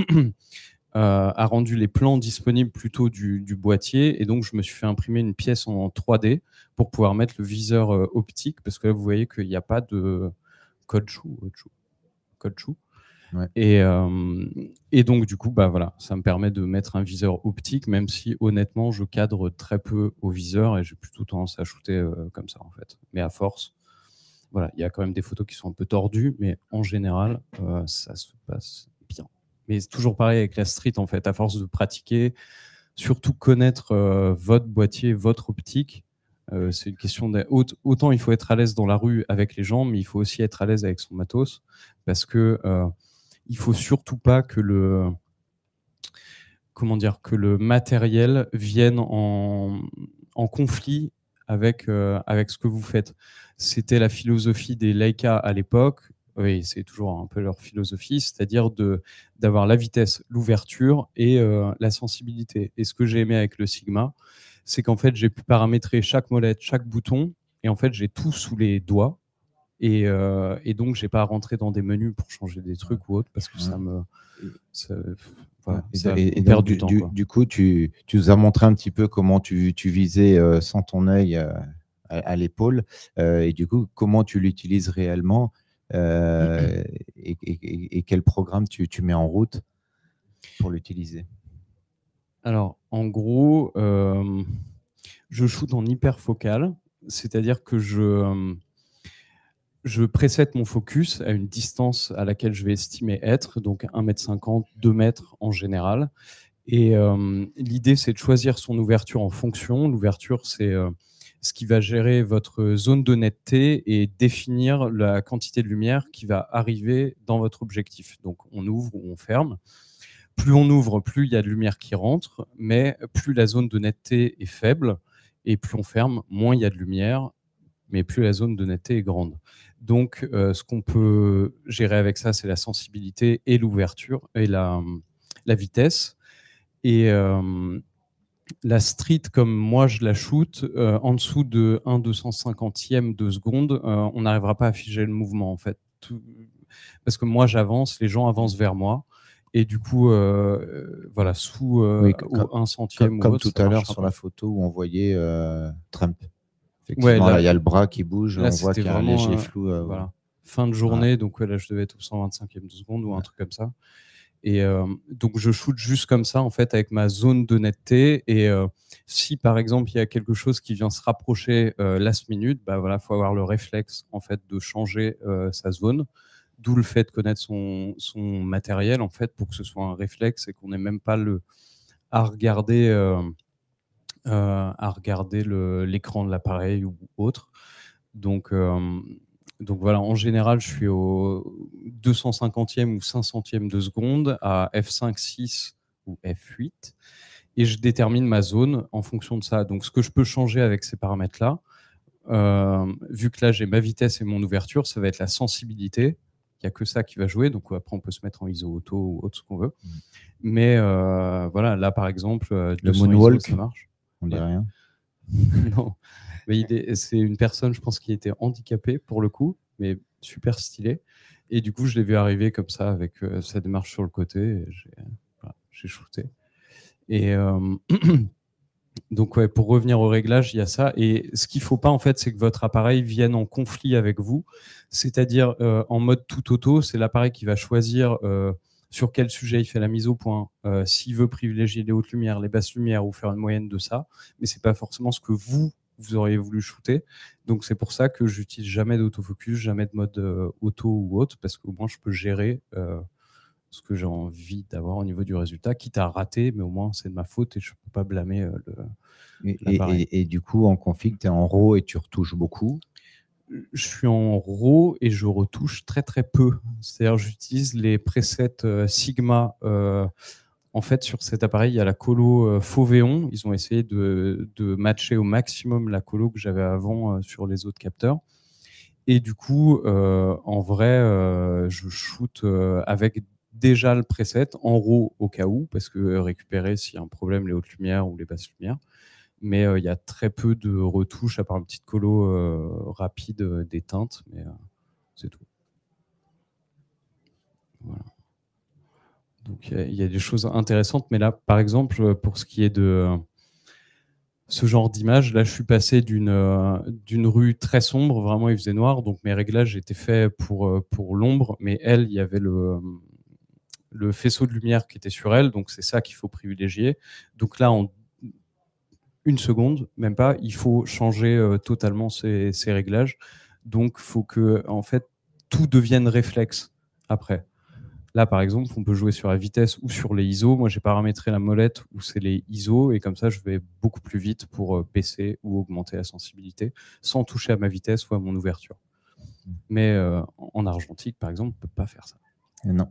Euh, a rendu les plans disponibles plutôt du, boîtier. Et donc, je me suis fait imprimer une pièce en 3D pour pouvoir mettre le viseur euh, optique, parce que là, vous voyez qu'il n'y a pas de code chou. Euh, et, donc, du coup, bah, voilà, ça me permet de mettre un viseur optique, même si honnêtement, je cadre très peu au viseur et j'ai plutôt tendance à shooter comme ça, en fait. Mais à force, voilà, il y a quand même des photos qui sont un peu tordues, mais en général, ça se passe mais c'est toujours pareil avec la street, en fait, à force de pratiquer, surtout connaître euh, votre boîtier, votre optique. Euh, c'est une question de... Autant il faut être à l'aise dans la rue avec les gens, mais il faut aussi être à l'aise avec son matos, parce que ne euh, il faut surtout pas que le comment dire que le matériel vienne en, conflit avec, avec ce que vous faites. C'était la philosophie des Leica à l'époque oui, c'est toujours un peu leur philosophie, c'est-à-dire de, d'avoir la vitesse, l'ouverture et euh, la sensibilité. Et ce que j'ai aimé avec le Sigma, c'est qu'en fait, j'ai pu paramétrer chaque molette, chaque bouton, et en fait, j'ai tout sous les doigts. Et, euh, donc, je n'ai pas à rentrer dans des menus pour changer des trucs ou autre, parce que ça me. du, temps, du, coup, tu, nous as montré un petit peu comment tu, visais euh, sans ton œil à l'épaule, et du coup, comment tu l'utilises réellement. Euh, et, et, quel programme tu, mets en route pour l'utiliser Alors, en gros, euh, je shoot en hyper c'est-à-dire que je, précède mon focus à une distance à laquelle je vais estimer être, donc 1m50, 2m en général. Et euh, l'idée, c'est de choisir son ouverture en fonction. L'ouverture, c'est ce qui va gérer votre zone d'honnêteté et définir la quantité de lumière qui va arriver dans votre objectif. Donc on ouvre ou on ferme. Plus on ouvre, plus il y a de lumière qui rentre, mais plus la zone d'honnêteté est faible, et plus on ferme, moins il y a de lumière, mais plus la zone d'honnêteté est grande. Donc euh, ce qu'on peut gérer avec ça, c'est la sensibilité et l'ouverture et la, vitesse. Et, euh, la street, comme moi je la shoot, euh, en dessous de 1 250e de seconde, euh, on n'arrivera pas à figer le mouvement en fait. Parce que moi j'avance, les gens avancent vers moi. Et du coup, euh, voilà, sous 1 centième. Comme, tout à l'heure sur la photo où on voyait Trump. Effectivement, il y a le bras qui bouge, on voit qu'il y flou. Fin de journée, donc là je devais être au 125e de seconde ou un truc comme ça. Et euh, donc, je shoote juste comme ça, en fait, avec ma zone de netteté. Et euh, si, par exemple, il y a quelque chose qui vient se rapprocher euh, last minute, bah voilà, faut avoir le réflexe, en fait, de changer sa zone. D'où le fait de connaître son, son, matériel, en fait, pour que ce soit un réflexe et qu'on n'ait même pas le, à regarder, à regarder l'écran de l'appareil ou autre. Donc, donc voilà, en général, je suis au 250e ou 500e de seconde à F5, 6 ou F8 et je détermine ma zone en fonction de ça. Donc ce que je peux changer avec ces paramètres-là, euh, vu que là j'ai ma vitesse et mon ouverture, ça va être la sensibilité. Il n'y a que ça qui va jouer. Donc après on peut se mettre en ISO auto ou autre ce qu'on veut. Mm. Mais euh, voilà, là par exemple, euh, le moonwalk, ça marche. On dit rien. <laughs> non c'est une personne, je pense, qui était handicapée pour le coup, mais super stylée. Et du coup, je l'ai vu arriver comme ça, avec euh, sa démarche sur le côté. J'ai shooté. Et euh, <clears throat> donc, pour revenir au réglage, il y a ça. Et ce qu'il ne faut pas, en fait, c'est que votre appareil vienne en conflit avec vous. C'est-à-dire, euh, en mode tout auto, c'est l'appareil qui va choisir sur quel sujet il fait la mise au point, s'il veut privilégier les hautes lumières, les basses lumières ou faire une moyenne de ça, mais ce n'est pas forcément ce que vous vous auriez voulu shooter. Donc c'est pour ça que j'utilise jamais d'autofocus, jamais de mode euh, auto ou autre, parce qu'au moins je peux gérer euh, ce que j'ai envie d'avoir au niveau du résultat, quitte à rater, mais au moins c'est de ma faute et je ne peux pas blâmer euh, le. Et, et, du coup, en config, tu es en RAW et tu retouches beaucoup je suis en RAW et je retouche très très peu. C'est-à-dire j'utilise les presets Sigma en fait, sur cet appareil, il y a la colo euh, Fauvéon. Ils ont essayé de, matcher au maximum la colo que j'avais avant euh, sur les autres capteurs. Et du coup, euh, en vrai, je shoot avec déjà le preset en RAW au cas où, parce que récupérer s'il y a un problème les hautes lumières ou les basses lumières. Mais il y a très peu de retouches, à part une petite colo rapide des teintes, mais c'est tout. Voilà. Euh, il y, a des choses intéressantes, mais là, par exemple, pour ce qui est de euh, ce genre d'image, là, je suis passé d'une euh, d'une rue très sombre, vraiment il faisait noir, donc mes réglages étaient faits pour pour l'ombre, mais elle, il y avait le faisceau de lumière qui était sur elle, donc c'est ça qu'il faut privilégier. Donc là, en une seconde, même pas, il faut changer totalement ces, ces, réglages. Donc, il faut que, en fait, tout devienne réflexe après. Là, par exemple, on peut jouer sur la vitesse ou sur les ISO. Moi, j'ai paramétré la molette où c'est les ISO et comme ça, je vais beaucoup plus vite pour baisser euh, ou augmenter la sensibilité sans toucher à ma vitesse ou à mon ouverture. Mais euh, en argentique, par exemple, on ne peut pas faire ça. Non.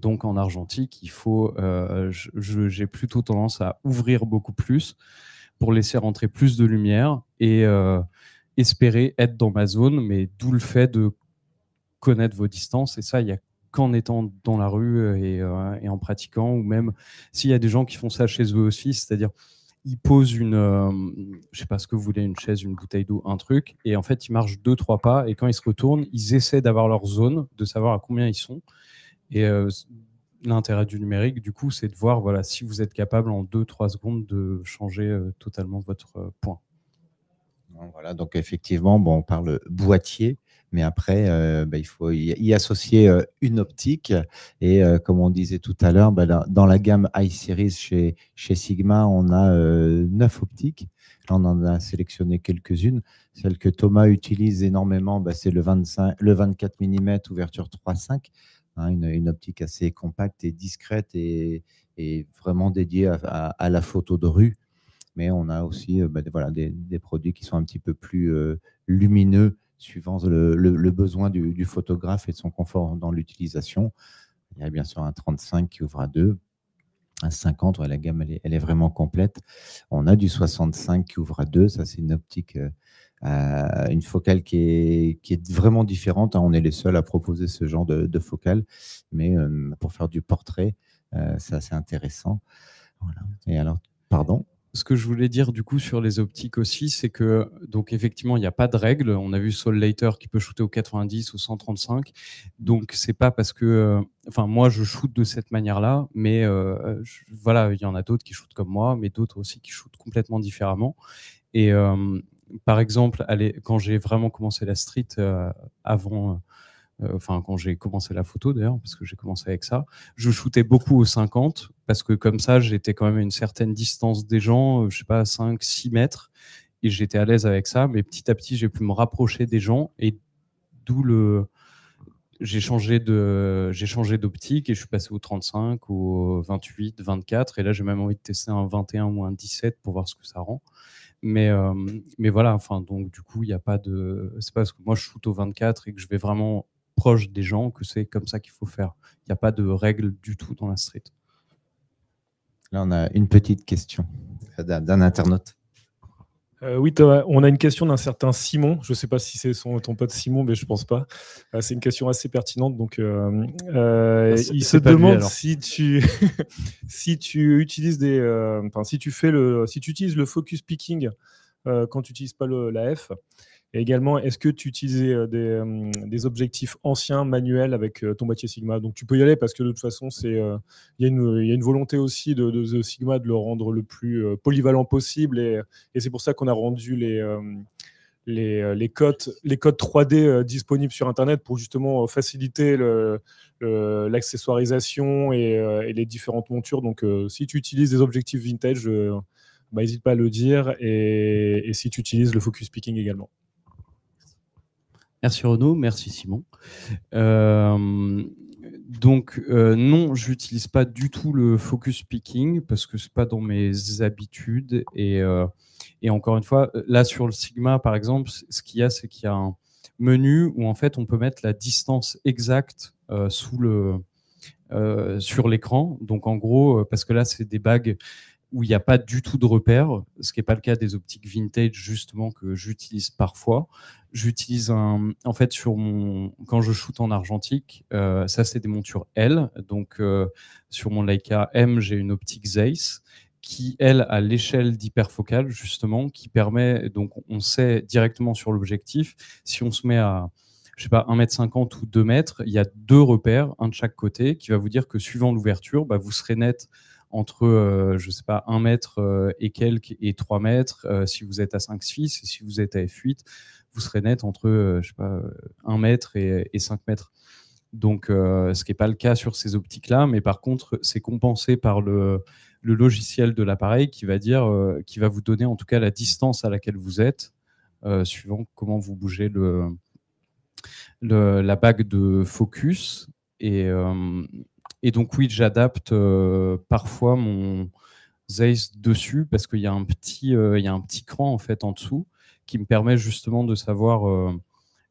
Donc en argentique, il faut, euh, j'ai plutôt tendance à ouvrir beaucoup plus pour laisser rentrer plus de lumière et espérer être dans ma zone, mais d'où le fait de connaître vos distances. Et ça, il y a qu'en étant dans la rue euh, euh, et, en pratiquant, ou même s'il y a des gens qui font ça chez eux aussi, c'est-à-dire ils posent une, euh, je sais pas ce que vous voulez, une chaise, une bouteille d'eau, un truc, et en fait ils marchent deux, trois pas, et quand ils se retournent, ils essaient d'avoir leur zone, de savoir à combien ils sont. Et l'intérêt du numérique, du coup, c'est de voir voilà, si vous êtes capable en deux, trois secondes de changer totalement votre point. Voilà, donc effectivement, bon, on parle boîtier mais après, euh, bah, il faut y, associer euh, une optique. Et euh, comme on disait tout à l'heure, bah, dans la gamme iSeries chez, chez Sigma, on a neuf optiques. on en a sélectionné quelques-unes. Celle que Thomas utilise énormément, bah, c'est le, le 24 mm ouverture 3.5, hein, une, optique assez compacte et discrète et, et vraiment dédiée à, la photo de rue. Mais on a aussi voilà, des, produits qui sont un petit peu plus lumineux suivant le, besoin du, photographe et de son confort dans l'utilisation. Il y a bien sûr un 35 qui ouvre à 2, un 50, la gamme elle est, vraiment complète. On a du 65 qui ouvre à 2, ça c'est une optique, euh, une focale qui est, est vraiment différente. Hein. On est les seuls à proposer ce genre de, focale, mais euh, pour faire du portrait, euh, c'est assez intéressant. Et alors, pardon ce que je voulais dire du coup sur les optiques aussi, c'est que donc effectivement il n'y a pas de règle. On a vu Soul Later qui peut shooter au 90 ou 135, donc c'est pas parce que, euh, enfin moi je shoote de cette manière-là, mais euh, voilà il y en a d'autres qui shootent comme moi, mais d'autres aussi qui shootent complètement différemment. Et euh, par exemple, allez, quand j'ai vraiment commencé la street avant enfin quand j'ai commencé la photo d'ailleurs, parce que j'ai commencé avec ça, je shootais beaucoup au 50 parce que comme ça, j'étais quand même à une certaine distance des gens, euh, je ne sais pas, 5, 6 mètres, et j'étais à l'aise avec ça. Mais petit à petit, j'ai pu me rapprocher des gens, et d'où le. J'ai changé de, j'ai changé d'optique et je suis passé au 35, au 28, 24, et là j'ai même envie de tester un 21 ou un 17 pour voir ce que ça rend. Mais, euh, mais voilà, enfin donc du coup il n'y a pas de, c'est parce que moi je shoot au 24 et que je vais vraiment proche des gens que c'est comme ça qu'il faut faire. Il n'y a pas de règle du tout dans la street. Là, on a une petite question d'un internaute. Euh, oui, on a une question d'un certain Simon. Je ne sais pas si c'est ton pote Simon, mais je ne pense pas. Euh, c'est une question assez pertinente. Donc, euh, ah, il se demande si tu, <laughs> si tu utilises des, si tu fais le, si tu utilises le focus picking quand tu n'utilises pas la F. Et également, est-ce que tu utilisais euh, euh, des, objectifs anciens, manuels, avec euh, ton boîtier Sigma Donc tu peux y aller parce que de toute façon, il y, a une volonté aussi de, de, Sigma de le rendre le plus polyvalent possible. Et, c'est pour ça qu'on a rendu les... les, codes, les codes 3D disponibles sur Internet pour justement faciliter l'accessoirisation et, les différentes montures. Donc, si tu utilises des objectifs vintage, n'hésite bah, pas à le dire. Et, et si tu utilises le focus picking également. Merci Renaud, merci Simon. Euh, donc euh, non, je n'utilise pas du tout le focus picking parce que c'est pas dans mes habitudes euh, et, encore une fois, là sur le Sigma par exemple, ce qu'il y a, c'est qu'il y a un menu où en fait on peut mettre la distance exacte sous le sur l'écran. Donc en gros, parce que là c'est des bagues où il n'y a pas du tout de repères, ce qui n'est pas le cas des optiques vintage justement que j'utilise parfois. J'utilise un, en fait sur mon, quand je shoote en argentique, euh, ça c'est des montures L, donc euh, sur mon Leica M j'ai une optique Zeiss qui elle a l'échelle d'hyperfocale justement qui permet donc on sait directement sur l'objectif si on se met à je sais pas, 1m50 ou 2 m il y a deux repères, un de chaque côté, qui va vous dire que suivant l'ouverture, bah, vous serez net entre, euh, je sais pas, 1 mètre euh, et quelques et 3 mètres. Euh, si vous êtes à 5-6 et si vous êtes à F8, vous serez net entre, 1 mètre et, 5 mètres. Donc, ce qui n'est pas le cas sur ces optiques-là, mais par contre, c'est compensé par le, logiciel de l'appareil qui va dire, qui va vous donner en tout cas la distance à laquelle vous êtes, suivant comment vous bougez le, la bague de focus. Et, et donc, oui, j'adapte euh, parfois mon Zeiss dessus parce qu'il y, a un petit, euh, il y a un petit cran en fait en dessous qui me permet justement de savoir euh,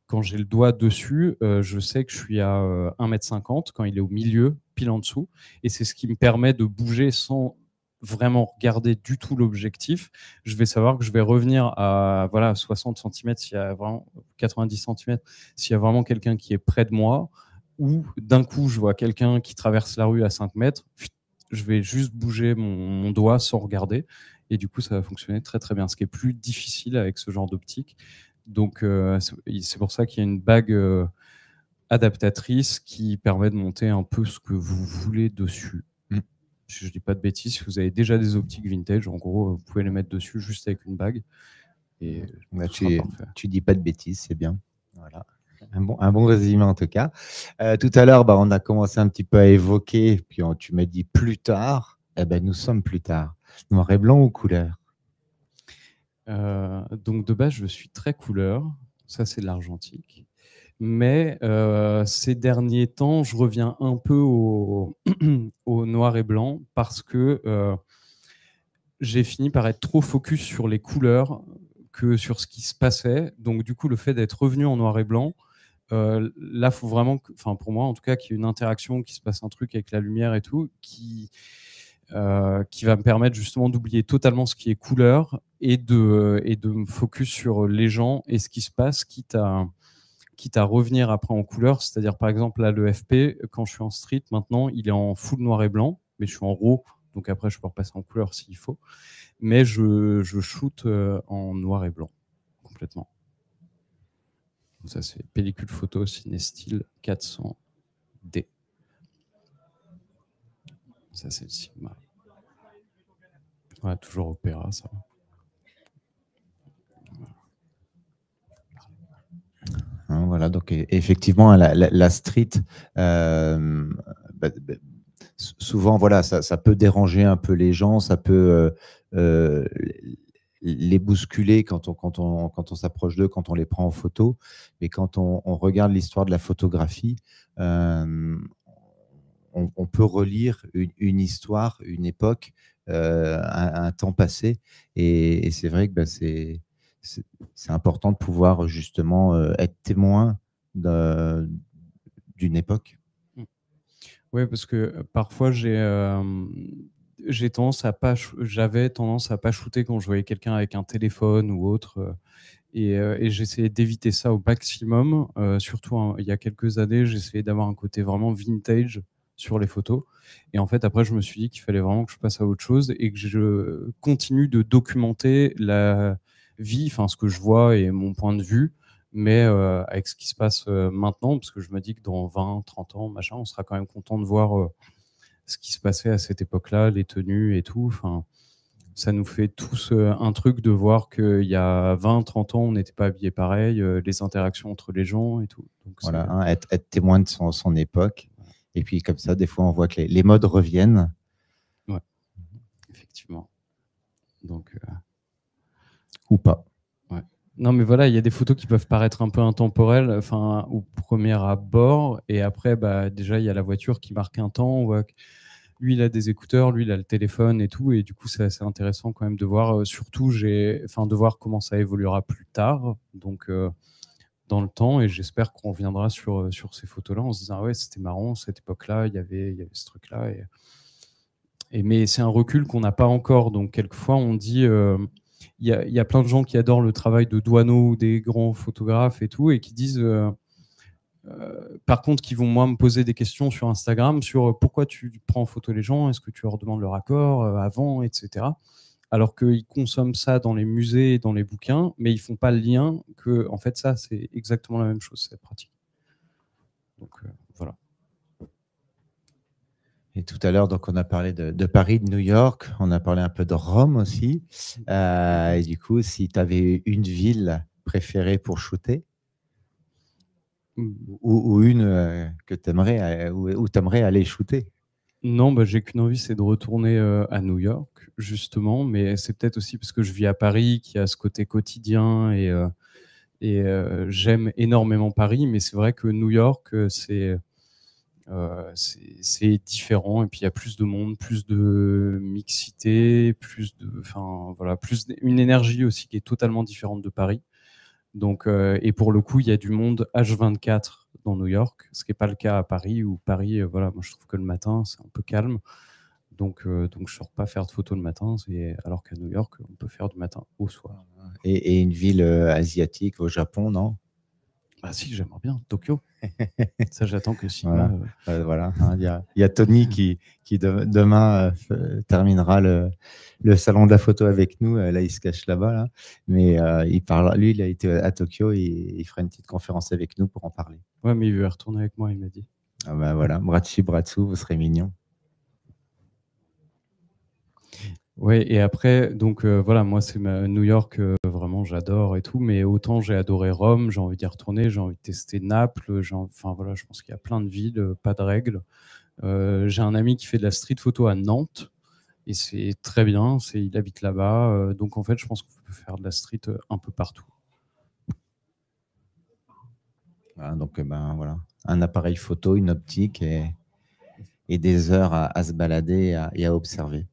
quand j'ai le doigt dessus, je sais que je suis à 1,50 1m50 quand il est au milieu, pile en dessous. Et c'est ce qui me permet de bouger sans vraiment regarder du tout l'objectif. Je vais savoir que je vais revenir à voilà, 60 cm, s'il y a vraiment, 90 cm, s'il y a vraiment quelqu'un qui est près de moi ou d'un coup je vois quelqu'un qui traverse la rue à 5 mètres, je vais juste bouger mon, doigt sans regarder. Et du coup, ça va fonctionner très très bien, ce qui est plus difficile avec ce genre d'optique. Donc, euh, c'est pour ça qu'il y a une bague euh, adaptatrice qui permet de monter un peu ce que vous voulez dessus. Mm. Si Je ne dis pas de bêtises, si vous avez déjà des optiques vintage, en gros, vous pouvez les mettre dessus juste avec une bague. Et bah, tu, tu dis pas de bêtises, c'est bien. Voilà un bon, résumé en tout cas. Euh, tout à l'heure, bah, on a commencé un petit peu à évoquer, puis tu m'as dit plus tard. Eh ben, nous sommes plus tard. Noir et blanc ou couleur euh, Donc de base, je suis très couleur. Ça, c'est de l'argentique. Mais euh, ces derniers temps, je reviens un peu au, <clears throat> au noir et blanc parce que j'ai fini par être trop focus sur les couleurs que sur ce qui se passait. Donc du coup, le fait d'être revenu en noir et blanc, euh, là, faut vraiment, enfin pour moi en tout cas, qu'il y ait une interaction, qui se passe un truc avec la lumière et tout, qui euh, qui va me permettre justement d'oublier totalement ce qui est couleur et de et de me focus sur les gens et ce qui se passe, quitte à quitte à revenir après en couleur. C'est-à-dire par exemple là le FP, quand je suis en street maintenant, il est en full noir et blanc, mais je suis en RAW, donc après je peux repasser en couleur s'il faut, mais je je shoot euh, en noir et blanc complètement. Ça, c'est pellicule photo Cinestyle 400D. Ça, c'est le Sigma. toujours Opéra, ça. Hein, voilà, donc effectivement, hein, la, street, euh, bah, bah, souvent, voilà, ça, peut déranger un peu les gens, ça peut euh, euh, les bousculer quand on, quand on, quand on s'approche d'eux, quand on les prend en photo. Mais quand on, regarde l'histoire de la photographie, euh, on, peut relire une, histoire, une époque, euh, un, temps passé. Et, c'est vrai que bah, c'est important de pouvoir justement euh, être témoin d'une époque. Oui, parce que parfois j'ai j'ai tendance à pas, j'avais tendance à pas shooter quand je voyais quelqu'un avec un téléphone ou autre. Euh, euh, et, j'essayais d'éviter ça au maximum. Euh, surtout il y a quelques années, j'essayais d'avoir un côté vraiment vintage sur les photos. Et en fait, après, je me suis dit qu'il fallait vraiment que je passe à autre chose et que je continue de documenter la vie, enfin ce que je vois et mon point de vue, mais avec ce qui se passe maintenant, parce que je me dis que dans 20, 30 ans, machin, on sera quand même content de voir ce qui se passait à cette époque-là, les tenues et tout. Enfin, ça nous fait tous euh, un truc de voir qu'il y a 20, 30 ans, on n'était pas habillé pareil, euh, les interactions entre les gens et tout. voilà, hein, être, être, témoin de son, époque. Et puis comme ça, des fois, on voit que les, modes reviennent. Ouais, effectivement. Donc, euh, Ou pas. Non, mais voilà, il y a des photos qui peuvent paraître un peu intemporelles, enfin, au premier abord, et après, bah, déjà, il y a la voiture qui marque un temps, lui, il a des écouteurs, lui, il a le téléphone et tout, et du coup, c'est assez intéressant quand même de voir, euh, surtout, enfin, de voir comment ça évoluera plus tard, donc, euh, dans le temps, et j'espère qu'on reviendra sur, euh, sur ces photos-là en se disant, ah ouais, c'était marrant, cette époque-là, il y avait, ce truc-là, et... et mais c'est un recul qu'on n'a pas encore, donc, quelquefois, on dit il y a, plein de gens qui adorent le travail de douaneau ou des grands photographes et tout, et qui disent, euh, euh, par contre, qui vont moi me poser des questions sur Instagram sur euh, pourquoi tu prends en photo les gens, est-ce que tu leur demandes leur accord avant, etc. Alors qu'ils consomment ça dans les musées dans les bouquins, mais ils font pas le lien que, en fait, ça, c'est exactement la même chose, c'est pratique. Donc, voilà. Et tout à l'heure, donc, on a parlé de, Paris, de New York, on a parlé un peu de Rome aussi. Euh, et du coup, si tu avais une ville préférée pour shooter, ou, une euh, que tu aimerais euh, aimerais aller shooter Non, bah, j'ai qu'une envie, c'est de retourner à New York, justement. Mais c'est peut-être aussi parce que je vis à Paris, qui a ce côté quotidien et j'aime énormément Paris. Mais c'est vrai que New York, c'est euh, c'est différent et puis il y a plus de monde, plus de mixité, plus de, enfin voilà, plus une énergie aussi qui est totalement différente de Paris. Donc euh, et pour le coup, il y a du monde H24 dans New York, ce qui n'est pas le cas à Paris où Paris, euh, voilà, moi je trouve que le matin c'est un peu calme. Donc, donc, je ne sors pas faire de photos le matin, alors qu'à New York, on peut faire du matin au soir. Et, une ville asiatique au Japon, non ah si, j'aimerais bien. Tokyo. <laughs> Ça, j'attends que si. Voilà, euh, euh, hein, il, y a, Tony qui, qui demain euh, terminera le, salon de la photo avec nous. Là, il se cache là-bas. Mais il parle, lui, il a été à Tokyo et il fera une petite conférence avec nous pour en parler. Ouais, mais il veut retourner avec moi, il m'a dit. Ah bah voilà, Brachi Bratsu, vous serez mignon. Oui, et après, donc euh, voilà, moi, c'est New York, euh, vraiment, j'adore et tout, mais autant j'ai adoré Rome, j'ai envie d'y retourner, j'ai envie de tester Naples, enfin voilà, je pense qu'il y a plein de villes, euh, pas de règles. j'ai un ami qui fait de la street photo à Nantes, et c'est très bien, c'est, il habite là-bas, donc en fait, je pense qu'on peut faire de la street un peu partout. donc, ben voilà, un appareil photo, une optique et, des heures à, se balader et à observer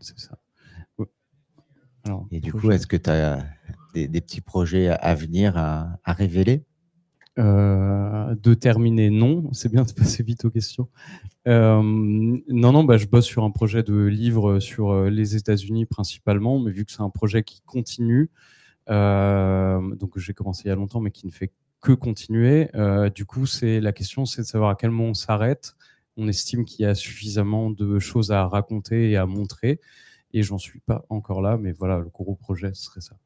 c'est ça. Et du coup, est-ce que tu as des, petits projets à venir à, révéler euh, de terminer, non, c'est bien de passer vite aux questions. Euh, non, non, bah, je bosse sur un projet de livre sur euh, les États-Unis principalement, mais vu que c'est un projet qui continue, donc j'ai commencé il y a longtemps, mais qui ne fait que continuer, du coup, c'est la question, c'est de savoir à quel moment on s'arrête on estime qu'il y a suffisamment de choses à raconter et à montrer. Et j'en suis pas encore là, mais voilà, le gros projet, ce serait ça.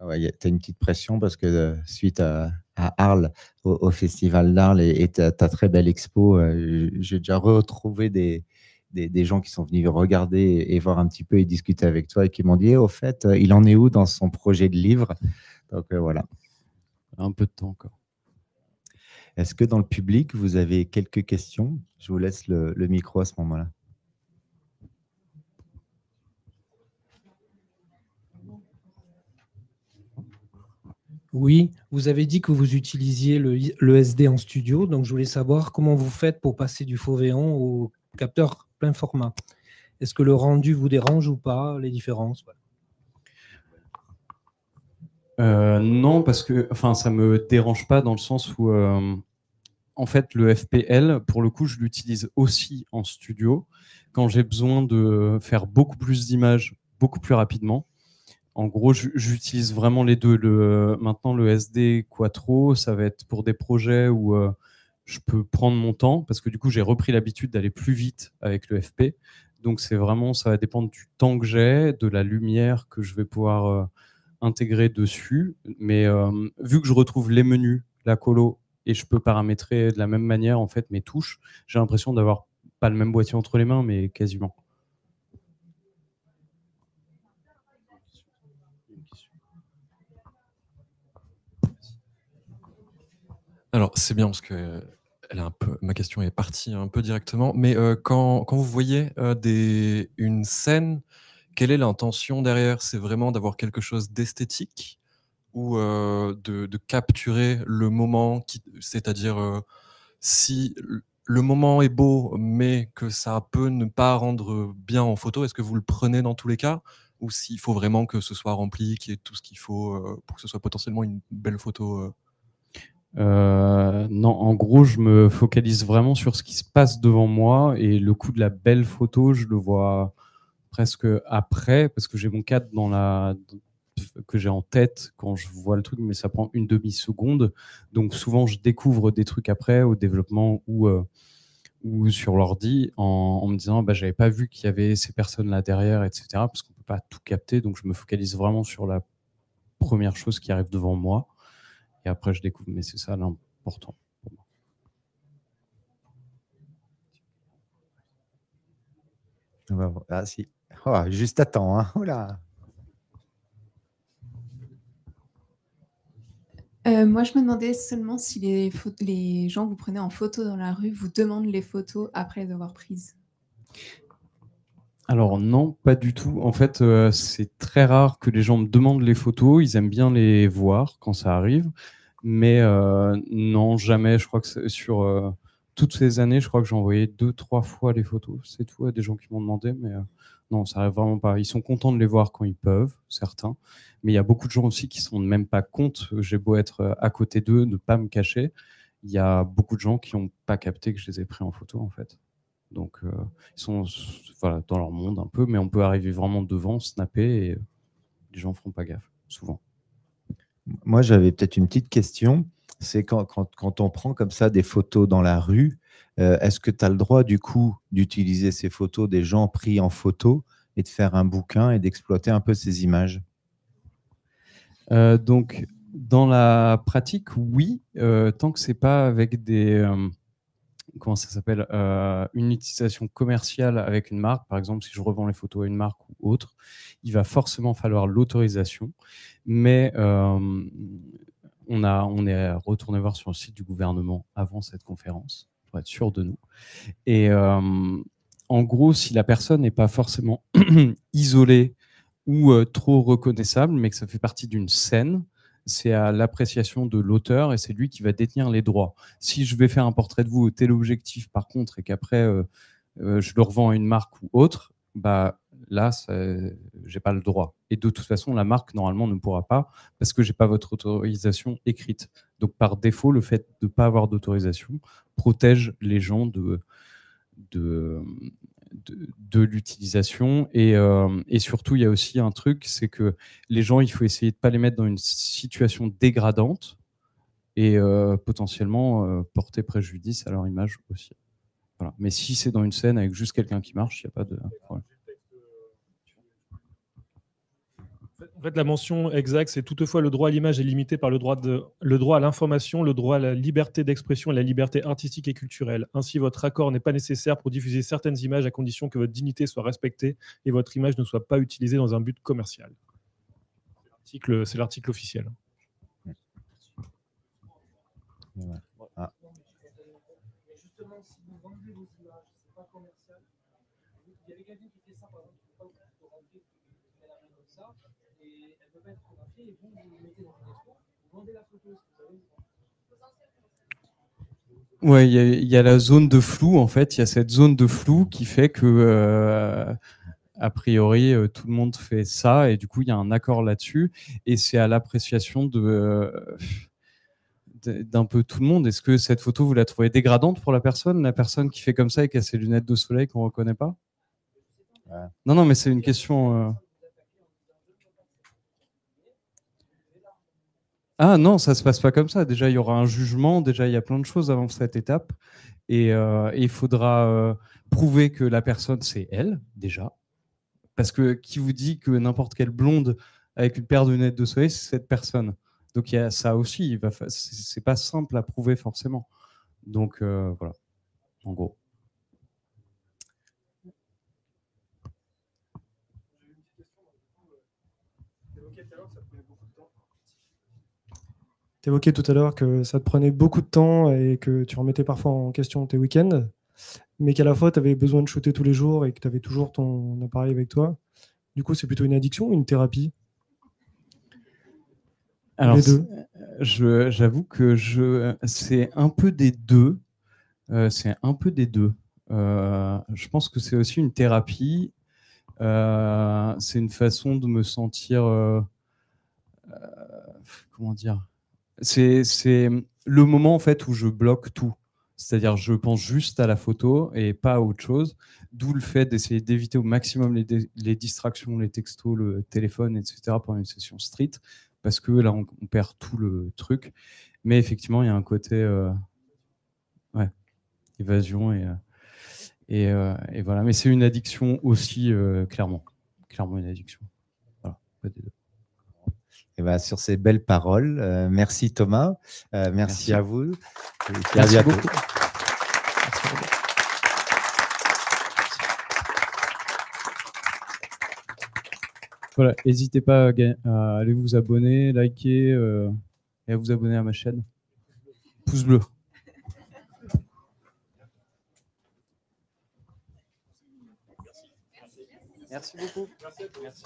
Ah ouais, tu as une petite pression parce que euh, suite à, Arles, au, Festival d'Arles et, ta, très belle expo, euh, j'ai déjà retrouvé des, gens qui sont venus regarder et, voir un petit peu et discuter avec toi et qui m'ont dit eh, au fait, euh, il en est où dans son projet de livre Donc voilà. Un peu de temps encore. Est-ce que dans le public, vous avez quelques questions Je vous laisse le, micro à ce moment-là. Oui, vous avez dit que vous utilisiez le, SD en studio, donc je voulais savoir comment vous faites pour passer du faux au capteur plein format. Est-ce que le rendu vous dérange ou pas, les différences euh, non, parce que enfin, ça me dérange pas dans le sens où, euh, en fait, le FPL, pour le coup, je l'utilise aussi en studio quand j'ai besoin de faire beaucoup plus d'images, beaucoup plus rapidement. En gros, j'utilise vraiment les deux. maintenant, le SD Quattro, ça va être pour des projets où euh, je peux prendre mon temps, parce que du coup, j'ai repris l'habitude d'aller plus vite avec le FP. Donc, c'est vraiment, ça va dépendre du temps que j'ai, de la lumière que je vais pouvoir intégré dessus. Mais euh, vu que je retrouve les menus, la colo, et je peux paramétrer de la même manière en fait mes touches, j'ai l'impression d'avoir pas le même boîtier entre les mains, mais quasiment. Alors c'est bien parce que elle un peu, ma question est partie un peu directement, mais euh, quand, quand, vous voyez euh, des, une scène quelle est l'intention derrière C'est vraiment d'avoir quelque chose d'esthétique ou euh, de, capturer le moment, c'est-à-dire euh, si le moment est beau, mais que ça peut ne pas rendre bien en photo, est-ce que vous le prenez dans tous les cas Ou s'il faut vraiment que ce soit rempli, qu'il y ait tout ce qu'il faut euh, pour que ce soit potentiellement une belle photo non, en gros, je me focalise vraiment sur ce qui se passe devant moi et le coup de la belle photo, je le vois, presque après, parce que j'ai mon cadre dans la, que j'ai en tête quand je vois le truc, mais ça prend une demi-seconde. Donc souvent, je découvre des trucs après au développement ou, euh, ou sur l'ordi en, me disant bah, j'avais pas vu qu'il y avait ces personnes-là derrière, etc. Parce qu'on peut pas tout capter. Donc je me focalise vraiment sur la première chose qui arrive devant moi. Et après, je découvre. Mais c'est ça l'important. pour Ah, si. Oh, juste à temps. Hein. Euh, moi, je me demandais seulement si les, gens que vous prenez en photo dans la rue vous demandent les photos après les avoir prises. Alors non, pas du tout. En fait, euh, c'est très rare que les gens me demandent les photos. Ils aiment bien les voir quand ça arrive. Mais euh, non, jamais. Je crois que sur toutes ces années, je crois que j'ai envoyé deux, trois fois les photos. C'est tout à des gens qui m'ont demandé. Mais non, ça arrive vraiment pas. Ils sont contents de les voir quand ils peuvent, certains. Mais il y a beaucoup de gens aussi qui ne même pas compte. J'ai beau être euh, à côté d'eux, ne pas me cacher. Il y a beaucoup de gens qui n'ont pas capté que je les ai pris en photo, en fait. Donc, euh, ils sont voilà, dans leur monde un peu, mais on peut arriver vraiment devant, snapper, et euh, les gens ne feront pas gaffe, souvent. Moi, j'avais peut-être une petite question. C'est quand, quand, quand, on prend comme ça des photos dans la rue, euh, est-ce que tu as le droit, du coup, d'utiliser ces photos des gens pris en photo et de faire un bouquin et d'exploiter un peu ces images euh, Donc, dans la pratique, oui, euh, tant que c'est pas avec des. comment ça s'appelle Une utilisation commerciale avec une marque. Par exemple, si je revends les photos à une marque ou autre, il va forcément falloir l'autorisation. Mais. on, a, on est retourné voir sur le site du gouvernement avant cette conférence être sûr de nous. Et euh, en gros, si la personne n'est pas forcément <clears throat> isolée ou euh, trop reconnaissable, mais que ça fait partie d'une scène, c'est à l'appréciation de l'auteur et c'est lui qui va détenir les droits. Si je vais faire un portrait de vous, tel objectif par contre, et qu'après euh, je le revends à une marque ou autre, bah, là, j'ai pas le droit. Et de toute façon, la marque normalement ne pourra pas parce que j'ai pas votre autorisation écrite. Donc par défaut, le fait de ne pas avoir d'autorisation protège les gens de de, de, l'utilisation euh, et, surtout il y a aussi un truc c'est que les gens il faut essayer de pas les mettre dans une situation dégradante et euh, potentiellement euh, porter préjudice à leur image aussi. Voilà. Mais si c'est dans une scène avec juste quelqu'un qui marche, il n'y a pas de problème. fait, la mention exacte, c'est toutefois le droit à l'image est limité par le droit, de, le droit à l'information, le droit à la liberté d'expression et la liberté artistique et culturelle. Ainsi, votre accord n'est pas nécessaire pour diffuser certaines images à condition que votre dignité soit respectée et votre image ne soit pas utilisée dans un but commercial. C'est l'article officiel. ça ah peut il y, a la zone de flou, en fait. Il y a cette zone de flou qui fait que, euh, a priori, euh, tout le monde fait ça, et du coup, il y a un accord là-dessus. Et c'est à l'appréciation euh, de. d'un peu tout le monde. Est-ce que cette photo, vous la trouvez dégradante pour la personne La personne qui fait comme ça et qui a ses lunettes de soleil qu'on ne reconnaît pas Non, non, mais c'est une question. Ah non, ça se passe pas comme ça. Déjà, il y aura un jugement. Déjà, il y a plein de choses avant cette étape. Et, euh, il faudra euh, prouver que la personne, c'est elle, déjà. Parce que qui vous dit que n'importe quelle blonde avec une paire de lunettes de soleil, c'est cette personne Donc, il y a ça aussi. ce n'est c'est pas simple à prouver forcément. Donc, euh, voilà, en gros. Tu évoquais tout à l'heure que ça te prenait beaucoup de temps et que tu remettais parfois en question tes week-ends, mais qu'à la fois, tu avais besoin de shooter tous les jours et que tu avais toujours ton appareil avec toi. Du coup, c'est plutôt une addiction ou une thérapie Alors, euh, j'avoue que je, c'est un peu des deux. Euh, c'est un peu des deux. Euh, je pense que c'est aussi une thérapie. c'est une façon de me sentir. comment dire c'est le moment en fait où je bloque tout. C'est-à-dire, je pense juste à la photo et pas à autre chose. D'où le fait d'essayer d'éviter au maximum les, distractions, les textos, le téléphone, etc. pendant une session street, parce que là, on, perd tout le truc. Mais effectivement, il y a un côté euh, évasion euh, euh, et, voilà. Mais c'est une addiction aussi, clairement. Clairement une addiction. Voilà, pas eh ben, sur ces belles paroles, euh, merci Thomas, euh, merci, à vous. merci Beaucoup. Voilà, n'hésitez pas à, aller vous abonner, liker euh, et à vous abonner à ma chaîne. Pouce bleu. Merci beaucoup. Merci.